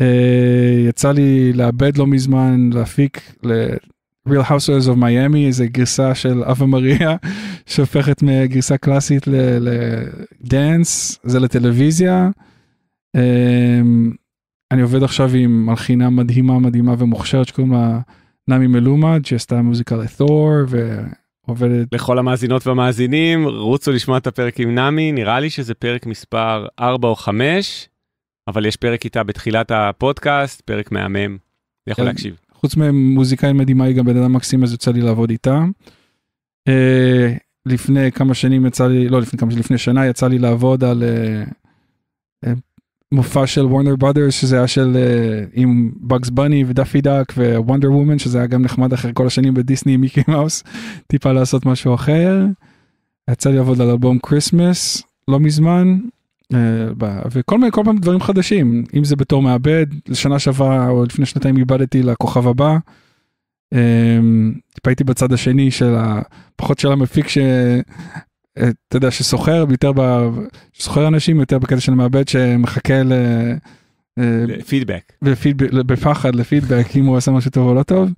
אה, יצא לי לאבד לא מזמן להפיק ל-Real Housewares of Miami איזה גרסה של אבה מריה <laughs> שהופכת מגרסה קלאסית לדאנס זה לטלוויזיה. אה, אני עובד עכשיו עם מלחינה מדהימה מדהימה ומוכשרת שקוראים לה נמי מלומד שעשתה מוזיקה לתור ועובדת. לכל המאזינות והמאזינים רוצו לשמוע את הפרק עם נמי נראה לי שזה פרק מספר 4 או 5. אבל יש פרק איתה בתחילת הפודקאסט, פרק מהמם, אני יכול כן. להקשיב. חוץ ממוזיקאי מדהימה, היא גם בן אדם מקסים, אז יצא לי לעבוד איתה. אה, לפני כמה שנים יצא לי, לא לפני כמה שנים, לפני שנה יצא לי לעבוד על אה, אה, מופע של וורנר ברודרס, שזה היה של עם בגס בני ודאפי דאק ווונדר וומן, שזה היה גם נחמד אחרי כל השנים בדיסני עם מיקי מאוס, טיפה לעשות משהו אחר. יצא לי לעבוד על אלבום כריסמס לא מזמן, אה, וכל מיני כל פעם דברים חדשים אם זה בתור מעבד לשנה שעברה או לפני שנתיים איבדתי לכוכב הבא. אמ, טיפה הייתי בצד השני של הפחות של המפיק שאתה אה, יודע שסוחר יותר ב... שסוחר אנשים יותר בקטע של מעבד שמחכה ל... אה, פידבק. בפחד לפידבק אם הוא עשה משהו טוב או לא טוב.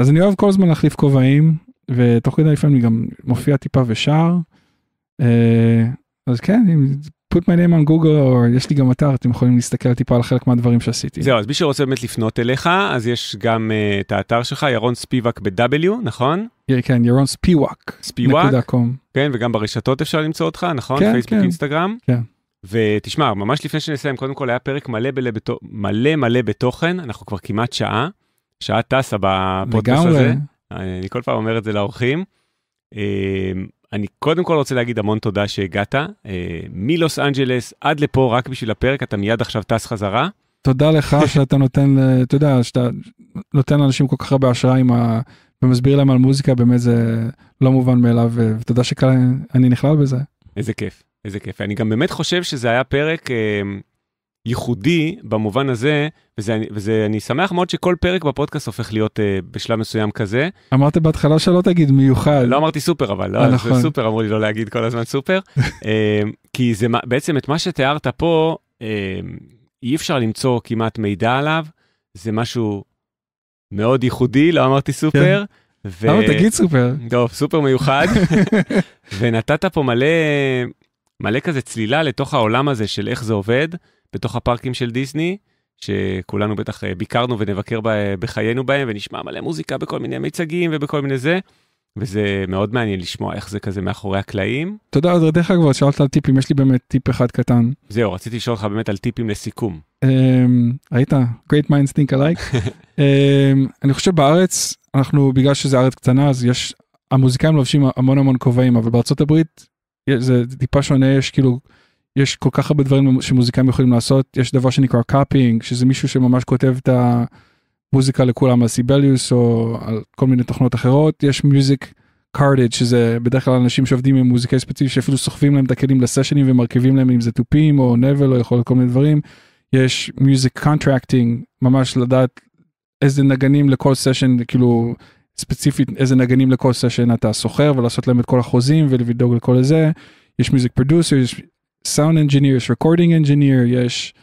אז אני אוהב כל הזמן להחליף כובעים ותוך כדי לפעמים גם מופיע טיפה ושר. אז כן, אם put my name on google או יש לי גם אתר אתם יכולים להסתכל טיפה על חלק מהדברים שעשיתי. זהו אז מי שרוצה באמת לפנות אליך אז יש גם uh, את האתר שלך ירון ספיבק ב-W נכון? כן ירון ספיווק. ספיווק? כן וגם ברשתות אפשר למצוא אותך נכון? כן, פייסבוק כן. אינסטגרם. כן. ותשמע ממש לפני שנסיים קודם כל היה פרק מלא בלה, בתו... מלא מלא בתוכן אנחנו כבר כמעט שעה. שעה טסה בפודקאסט הזה. לגמרי. אה, אני כל פעם אומר את זה לאורחים. אה, אני קודם כל רוצה להגיד המון תודה שהגעת, אה, מלוס אנג'לס עד לפה רק בשביל הפרק, אתה מיד עכשיו טס חזרה. תודה לך <laughs> שאתה נותן, אה, אתה יודע, שאתה נותן לאנשים כל כך הרבה השראה עם ה... ומסביר להם על מוזיקה, באמת זה לא מובן מאליו, אה, ותודה שאני נכלל בזה. איזה כיף, איזה כיף. אני גם באמת חושב שזה היה פרק... אה, ייחודי במובן הזה, וזה, וזה אני שמח מאוד שכל פרק בפודקאסט הופך להיות uh, בשלב מסוים כזה. אמרת בהתחלה שלא תגיד מיוחד. לא אמרתי סופר אבל, לא, נכון. סופר אמרו לי לא להגיד כל הזמן סופר, uh, <laughs> כי זה בעצם את מה שתיארת פה, uh, אי אפשר למצוא כמעט מידע עליו, זה משהו מאוד ייחודי, לא אמרתי סופר. כן. ו... למה תגיד סופר? טוב, סופר מיוחד. <laughs> ונתת פה מלא, מלא כזה צלילה לתוך העולם הזה של איך זה עובד. בתוך הפארקים של דיסני, שכולנו בטח אה, ביקרנו ונבקר אה, בחיינו בהם, ונשמע מלא מוזיקה בכל מיני מיצגים ובכל מיני זה. וזה מאוד מעניין לשמוע איך זה כזה מאחורי הקלעים. תודה, אז דרך אגב, שאלת על טיפים, יש לי באמת טיפ אחד קטן. זהו, רציתי לשאול אותך באמת על טיפים לסיכום. אמ, ראית? Great minds think alike. <laughs> אמ, אני חושב בארץ, אנחנו, בגלל שזה ארץ קטנה, אז יש, המוזיקאים לובשים המון המון כובעים, אבל בארצות הברית זה טיפה שונה, יש כאילו יש כל כך הרבה דברים שמוזיקאים יכולים לעשות יש דבר שנקרא קאפינג שזה מישהו שממש כותב את המוזיקה לכולם על סיבליוס או על כל מיני תוכנות אחרות יש מיוזיק קארדג' שזה בדרך כלל אנשים שעובדים עם מוזיקאי ספציפי שאפילו סוחבים להם את הכלים לסשנים ומרכיבים להם אם זה תופים או נבל או יכול להיות כל מיני דברים. יש מיוזיק קונטרקטינג ממש לדעת איזה נגנים לכל סשן כאילו ספציפית איזה נגנים לכל סשן אתה סוחר ולעשות להם את כל החוזים ולדאוג לכל זה. יש מיוזיק פרודוסר יש סאונד אנג'יניר, יש רקורדינג אנג'יניר, יש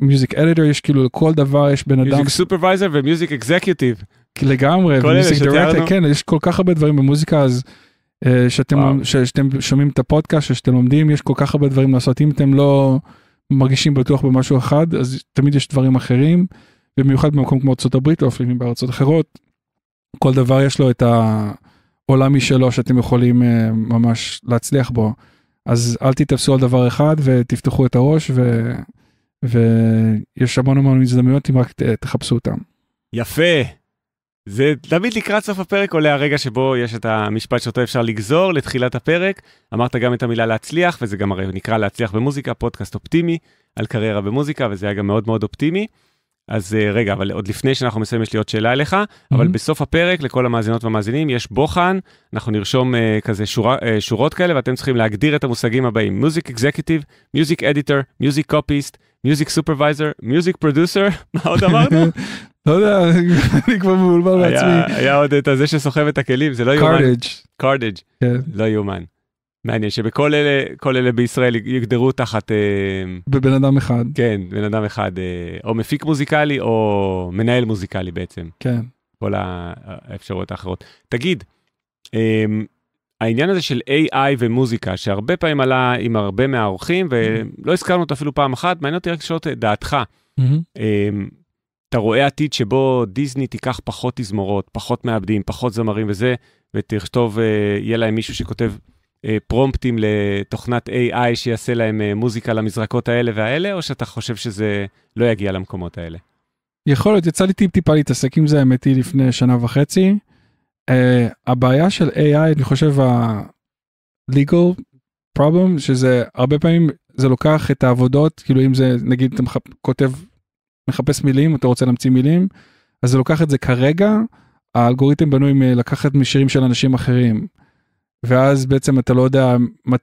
מיוזיק אדיטור, יש כאילו לכל דבר יש בן אדם. מיוזיק סופרוויזר ומיוזיק אקזקיוטיב. לגמרי, ומיוזיק דירקטר, כן, יש כל כך הרבה דברים במוזיקה אז. אה, שאתם, שאתם שומעים את הפודקאסט, שאתם לומדים, יש כל כך הרבה דברים לעשות. אם אתם לא מרגישים בטוח במשהו אחד, אז תמיד יש דברים אחרים, במיוחד במקום כמו ארצות הברית, או לא אפילו בארצות אחרות. כל דבר יש לו את העולם משלו שאתם יכולים אה, ממש להצליח בו. אז אל תתאפסו על דבר אחד ותפתחו את הראש ו... ויש המון המון הזדמנויות אם רק תחפשו אותם. יפה. זה תמיד לקראת סוף הפרק עולה הרגע שבו יש את המשפט שאותו אפשר לגזור לתחילת הפרק. אמרת גם את המילה להצליח, וזה גם הרי נקרא להצליח במוזיקה, פודקאסט אופטימי על קריירה במוזיקה, וזה היה גם מאוד מאוד אופטימי. אז אה, רגע, אבל עוד לפני שאנחנו מסיימים, יש לי עוד שאלה אליך, mm-hmm. אבל בסוף הפרק, לכל המאזינות והמאזינים, יש בוחן, אנחנו נרשום uh, כזה שורה, uh, שורות כאלה, ואתם צריכים להגדיר את המושגים הבאים: Music Executive, Music Editor, Music Copyist, Music Supervisor, Music Producer, <laughs> מה עוד אמרנו? <laughs> לא יודע, <laughs> אני כבר מבולבל בעצמי. היה עוד את הזה שסוחב את הכלים, זה לא יאומן. קארדג'. קארדג', כן. לא יאומן. מעניין שבכל אלה, כל אלה בישראל יגדרו תחת... אה, בבן אדם אחד. כן, בן אדם אחד, אה, או מפיק מוזיקלי או מנהל מוזיקלי בעצם. כן. כל האפשרויות האחרות. תגיד, אמ, העניין הזה של AI ומוזיקה, שהרבה פעמים עלה עם הרבה מהאורחים, ולא הזכרנו אותו אפילו פעם אחת, מעניין אותי רק לשאול את דעתך. אמ, אתה רואה עתיד שבו דיסני תיקח פחות תזמורות, פחות מעבדים, פחות זמרים וזה, ותכתוב, אה, יהיה להם מישהו שכותב אה, פרומפטים לתוכנת AI שיעשה להם אה, מוזיקה למזרקות האלה והאלה, או שאתה חושב שזה לא יגיע למקומות האלה? יכול להיות, יצא לי טיפ-טיפה להתעסק עם זה, האמת היא, לפני שנה וחצי. Uh, הבעיה של AI, אני חושב ה-legal problem, שזה הרבה פעמים זה לוקח את העבודות, כאילו אם זה, נגיד אתה מחפ, כותב, מחפש מילים, אתה רוצה להמציא מילים, אז זה לוקח את זה כרגע, האלגוריתם בנוי מלקחת משירים של אנשים אחרים. ואז בעצם אתה לא יודע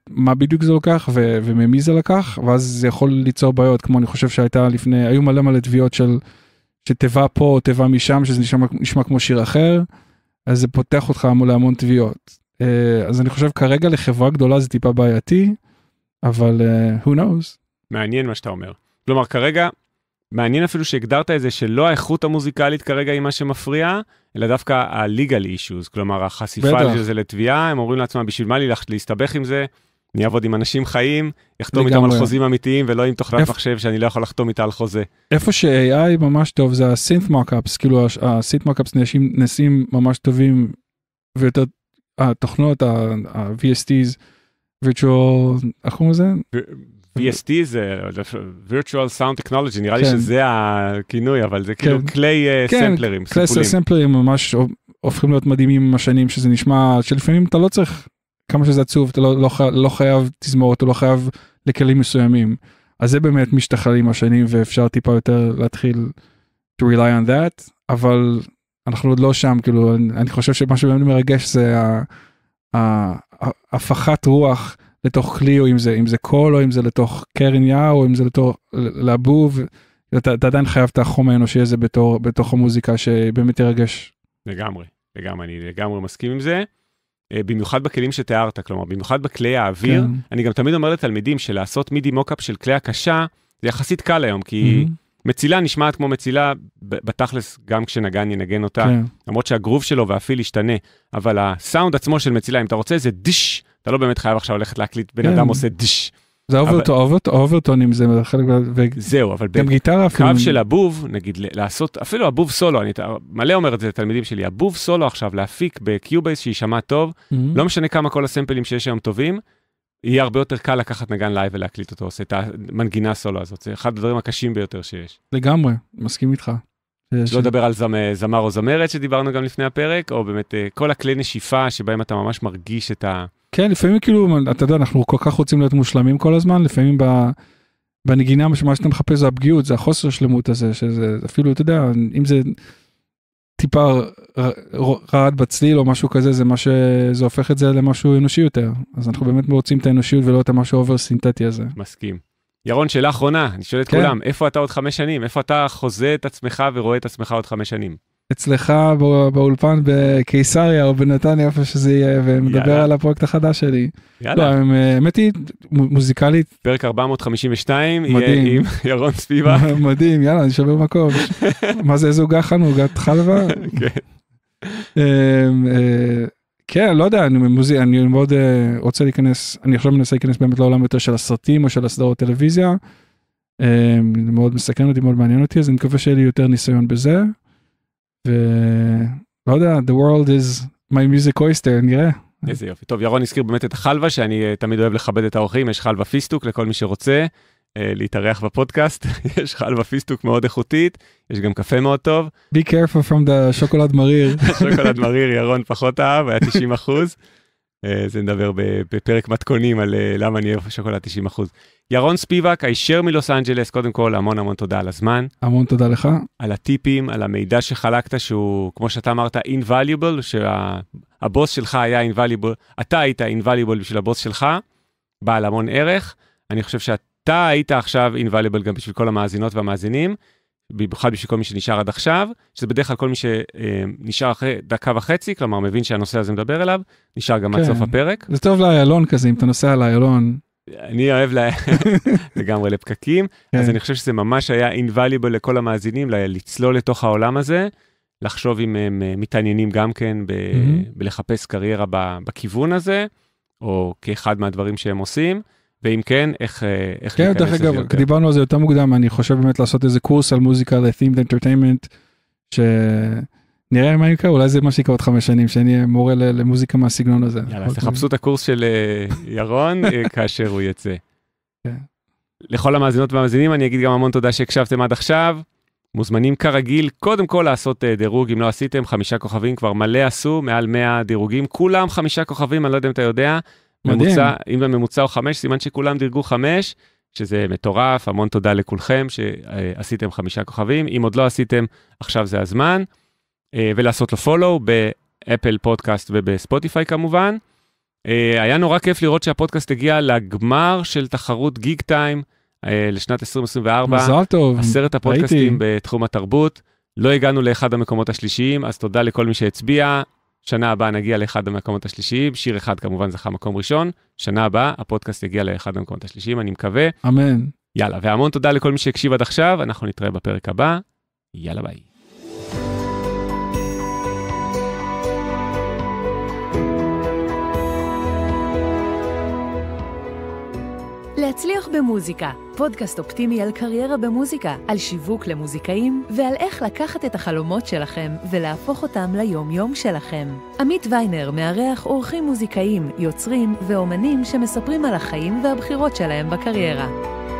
מה בדיוק זה לוקח ו- וממי זה לקח ואז זה יכול ליצור בעיות כמו אני חושב שהייתה לפני היו מלא מלא תביעות של שתיבה פה או תיבה משם שזה נשמע, נשמע כמו שיר אחר אז זה פותח אותך מול המון תביעות אה, אז אני חושב כרגע לחברה גדולה זה טיפה בעייתי אבל uh, who knows. מעניין מה שאתה אומר. כלומר כרגע מעניין אפילו שהגדרת את זה שלא האיכות המוזיקלית כרגע היא מה שמפריע, אלא דווקא ה-legal issues, כלומר החשיפה של זה לתביעה, הם אומרים לעצמם, בשביל מה לי להסתבך עם זה? אני אעבוד עם אנשים חיים, אחתום איתם על חוזים אמיתיים, ולא עם תוכנת איפ... מחשב שאני לא יכול לחתום איתה על חוזה. איפה ש-AI ממש טוב זה הסינט מרקאפס, כאילו הסינט מרקאפס נעשים, נעשים ממש טובים, ויותר התוכנות, ה-VSTs, virtual, איך קוראים לזה? PST זה virtual sound technology, נראה לי כן. שזה הכינוי, אבל זה כאילו כלי סמפלרים, סיפולים. כלי סמפלרים ממש הופכים להיות מדהימים עם השנים, שזה נשמע שלפעמים אתה לא צריך, כמה שזה עצוב, אתה לא, לא, לא חייב תזמורת, אתה לא חייב לכלים מסוימים. אז זה באמת משתחרר עם השנים ואפשר טיפה יותר להתחיל to rely on that, אבל אנחנו עוד לא שם, כאילו, אני, אני חושב שמה שבאמת מרגש זה ההפחת רוח. לתוך כלי, או אם זה, אם זה קול, או אם זה לתוך קרן יאו או אם זה לתוך לבוב, אתה, אתה עדיין חייב את החום האנושי הזה בתור, בתוך המוזיקה שבאמת ירגש. לגמרי, לגמרי, אני לגמרי מסכים עם זה. אה, במיוחד בכלים שתיארת, כלומר, במיוחד בכלי האוויר. כן. אני גם תמיד אומר לתלמידים שלעשות מידי מוקאפ של כלי הקשה, זה יחסית קל היום, כי... Mm-hmm. מצילה נשמעת כמו מצילה, בתכלס, גם כשנגן ינגן אותה, כן. למרות שהגרוב שלו והפיל ישתנה, אבל הסאונד עצמו של מצילה, אם אתה רוצה, זה דיש, אתה לא באמת חייב עכשיו ללכת להקליט, בן כן. אדם עושה דיש. זה אוברטון, אוברטון, אבל... אוברטונים, זה חלק, ו... זהו, אבל גם גיטרה אפילו. קו של הבוב, נגיד לעשות, אפילו הבוב סולו, אני מלא אומר את זה לתלמידים שלי, הבוב סולו עכשיו, להפיק בקיובייס שיישמע טוב, mm-hmm. לא משנה כמה כל הסמפלים שיש היום טובים, יהיה הרבה יותר קל לקחת נגן לייב ולהקליט אותו, עושה את המנגינה סולו הזאת, זה אחד הדברים הקשים ביותר שיש. לגמרי, מסכים איתך. לא לדבר על זמר, זמר או זמרת שדיברנו גם לפני הפרק, או באמת אה, כל הכלי נשיפה שבהם אתה ממש מרגיש את ה... כן, לפעמים כאילו, אתה יודע, אנחנו כל כך רוצים להיות מושלמים כל הזמן, לפעמים ב... בנגינה מה שאתה מחפש זה הפגיעות, זה החוסר שלמות הזה, שזה אפילו, אתה יודע, אם זה טיפה רעד בצליל או משהו כזה זה מה שזה הופך את זה למשהו אנושי יותר אז אנחנו באמת רוצים את האנושיות ולא את המשהו האובר סינתטי הזה. מסכים. ירון שאלה אחרונה אני שואל את כן. כולם איפה אתה עוד חמש שנים איפה אתה חוזה את עצמך ורואה את עצמך עוד חמש שנים. אצלך באולפן בקיסריה או בנתניה איפה שזה יהיה ונדבר על הפרויקט החדש שלי. יאללה. לא, האמת היא מוזיקלית. פרק 452 יהיה עם <laughs> ירון סביבה. מדהים יאללה אני שובר מקום. <laughs> מה זה איזה עוגה חנו, עוגת חלבה? כן אמ, אה, כן, לא יודע אני מאוד אה, רוצה להיכנס אני עכשיו מנסה להיכנס באמת לעולם יותר של הסרטים או של הסדרות טלוויזיה. אמ, מאוד מסכן אותי מאוד מעניין אותי אז אני מקווה שיהיה לי יותר ניסיון בזה ולא יודע, the world is my music oyster, נראה. איזה יופי. טוב, ירון הזכיר באמת את החלווה, שאני אה, תמיד אוהב לכבד את האורחים, יש חלווה פיסטוק לכל מי שרוצה אה, להתארח בפודקאסט, <laughs> יש חלווה פיסטוק מאוד איכותית, יש גם קפה מאוד טוב. be careful from the שוקולד מריר. שוקולד מריר, ירון פחות אהב, היה 90 אחוז. אה, זה נדבר בפרק מתכונים על אה, למה אני אוהב שוקולד 90 אחוז. ירון ספיבק, הישר מלוס אנג'לס, קודם כל המון המון תודה על הזמן. המון תודה לך. על הטיפים, על המידע שחלקת שהוא, כמו שאתה אמרת, אינווליובל, שהבוס שה... שלך היה אינווליובל, אתה היית אינווליובל בשביל הבוס שלך, בעל המון ערך. אני חושב שאתה היית עכשיו אינווליובל גם בשביל כל המאזינות והמאזינים. במיוחד בשביל כל מי שנשאר עד עכשיו, שזה בדרך כלל כל מי שנשאר אחרי דקה וחצי, כלומר מבין שהנושא הזה מדבר אליו, נשאר גם כן. עד סוף הפרק. זה טוב לאיילון כזה, אם אתה נוסע לאיילון. אני אוהב <laughs> לגמרי לפקקים, כן. אז אני חושב שזה ממש היה invaluable לכל המאזינים, לצלול לתוך העולם הזה, לחשוב אם הם אה, מתעניינים גם כן ב... mm-hmm. בלחפש קריירה בכיוון הזה, או כאחד מהדברים שהם עושים. ואם כן, איך... אה, איך כן, דרך אגב, כן. דיברנו על זה יותר מוקדם, אני חושב באמת לעשות איזה קורס על מוזיקה ל-themed entertainment, שנראה מה יקרה, אולי זה מה שיקרה עוד חמש שנים, שאני אהיה מורה למוזיקה מהסגנון הזה. יאללה, תחפשו את הקורס של אה, ירון אה, <laughs> כאשר הוא יצא. כן. לכל המאזינות והמאזינים, אני אגיד גם המון תודה שהקשבתם עד עכשיו. מוזמנים כרגיל, קודם כל לעשות דירוג, אם לא עשיתם, חמישה כוכבים, כבר מלא עשו, מעל 100 דירוגים, כולם חמישה כוכבים, אני לא יודע אם אתה יודע. ממוצע, אם הממוצע הוא חמש, סימן שכולם דירגו חמש, שזה מטורף, המון תודה לכולכם שעשיתם חמישה כוכבים. אם עוד לא עשיתם, עכשיו זה הזמן. אה, ולעשות לו פולו באפל פודקאסט ובספוטיפיי כמובן. אה, היה נורא כיף לראות שהפודקאסט הגיע לגמר של תחרות גיג טיים אה, לשנת 2024. מזל טוב, עשרת הפודקאסטים ראיתי. בתחום התרבות. לא הגענו לאחד המקומות השלישיים, אז תודה לכל מי שהצביע. שנה הבאה נגיע לאחד המקומות השלישיים, שיר אחד כמובן זכה מקום ראשון, שנה הבאה הפודקאסט יגיע לאחד המקומות השלישיים, אני מקווה. אמן. יאללה, והמון תודה לכל מי שהקשיב עד עכשיו, אנחנו נתראה בפרק הבא, יאללה ביי. להצליח במוזיקה, פודקאסט אופטימי על קריירה במוזיקה, על שיווק למוזיקאים ועל איך לקחת את החלומות שלכם ולהפוך אותם ליום-יום שלכם. עמית ויינר מארח אורחים מוזיקאים, יוצרים ואומנים שמספרים על החיים והבחירות שלהם בקריירה.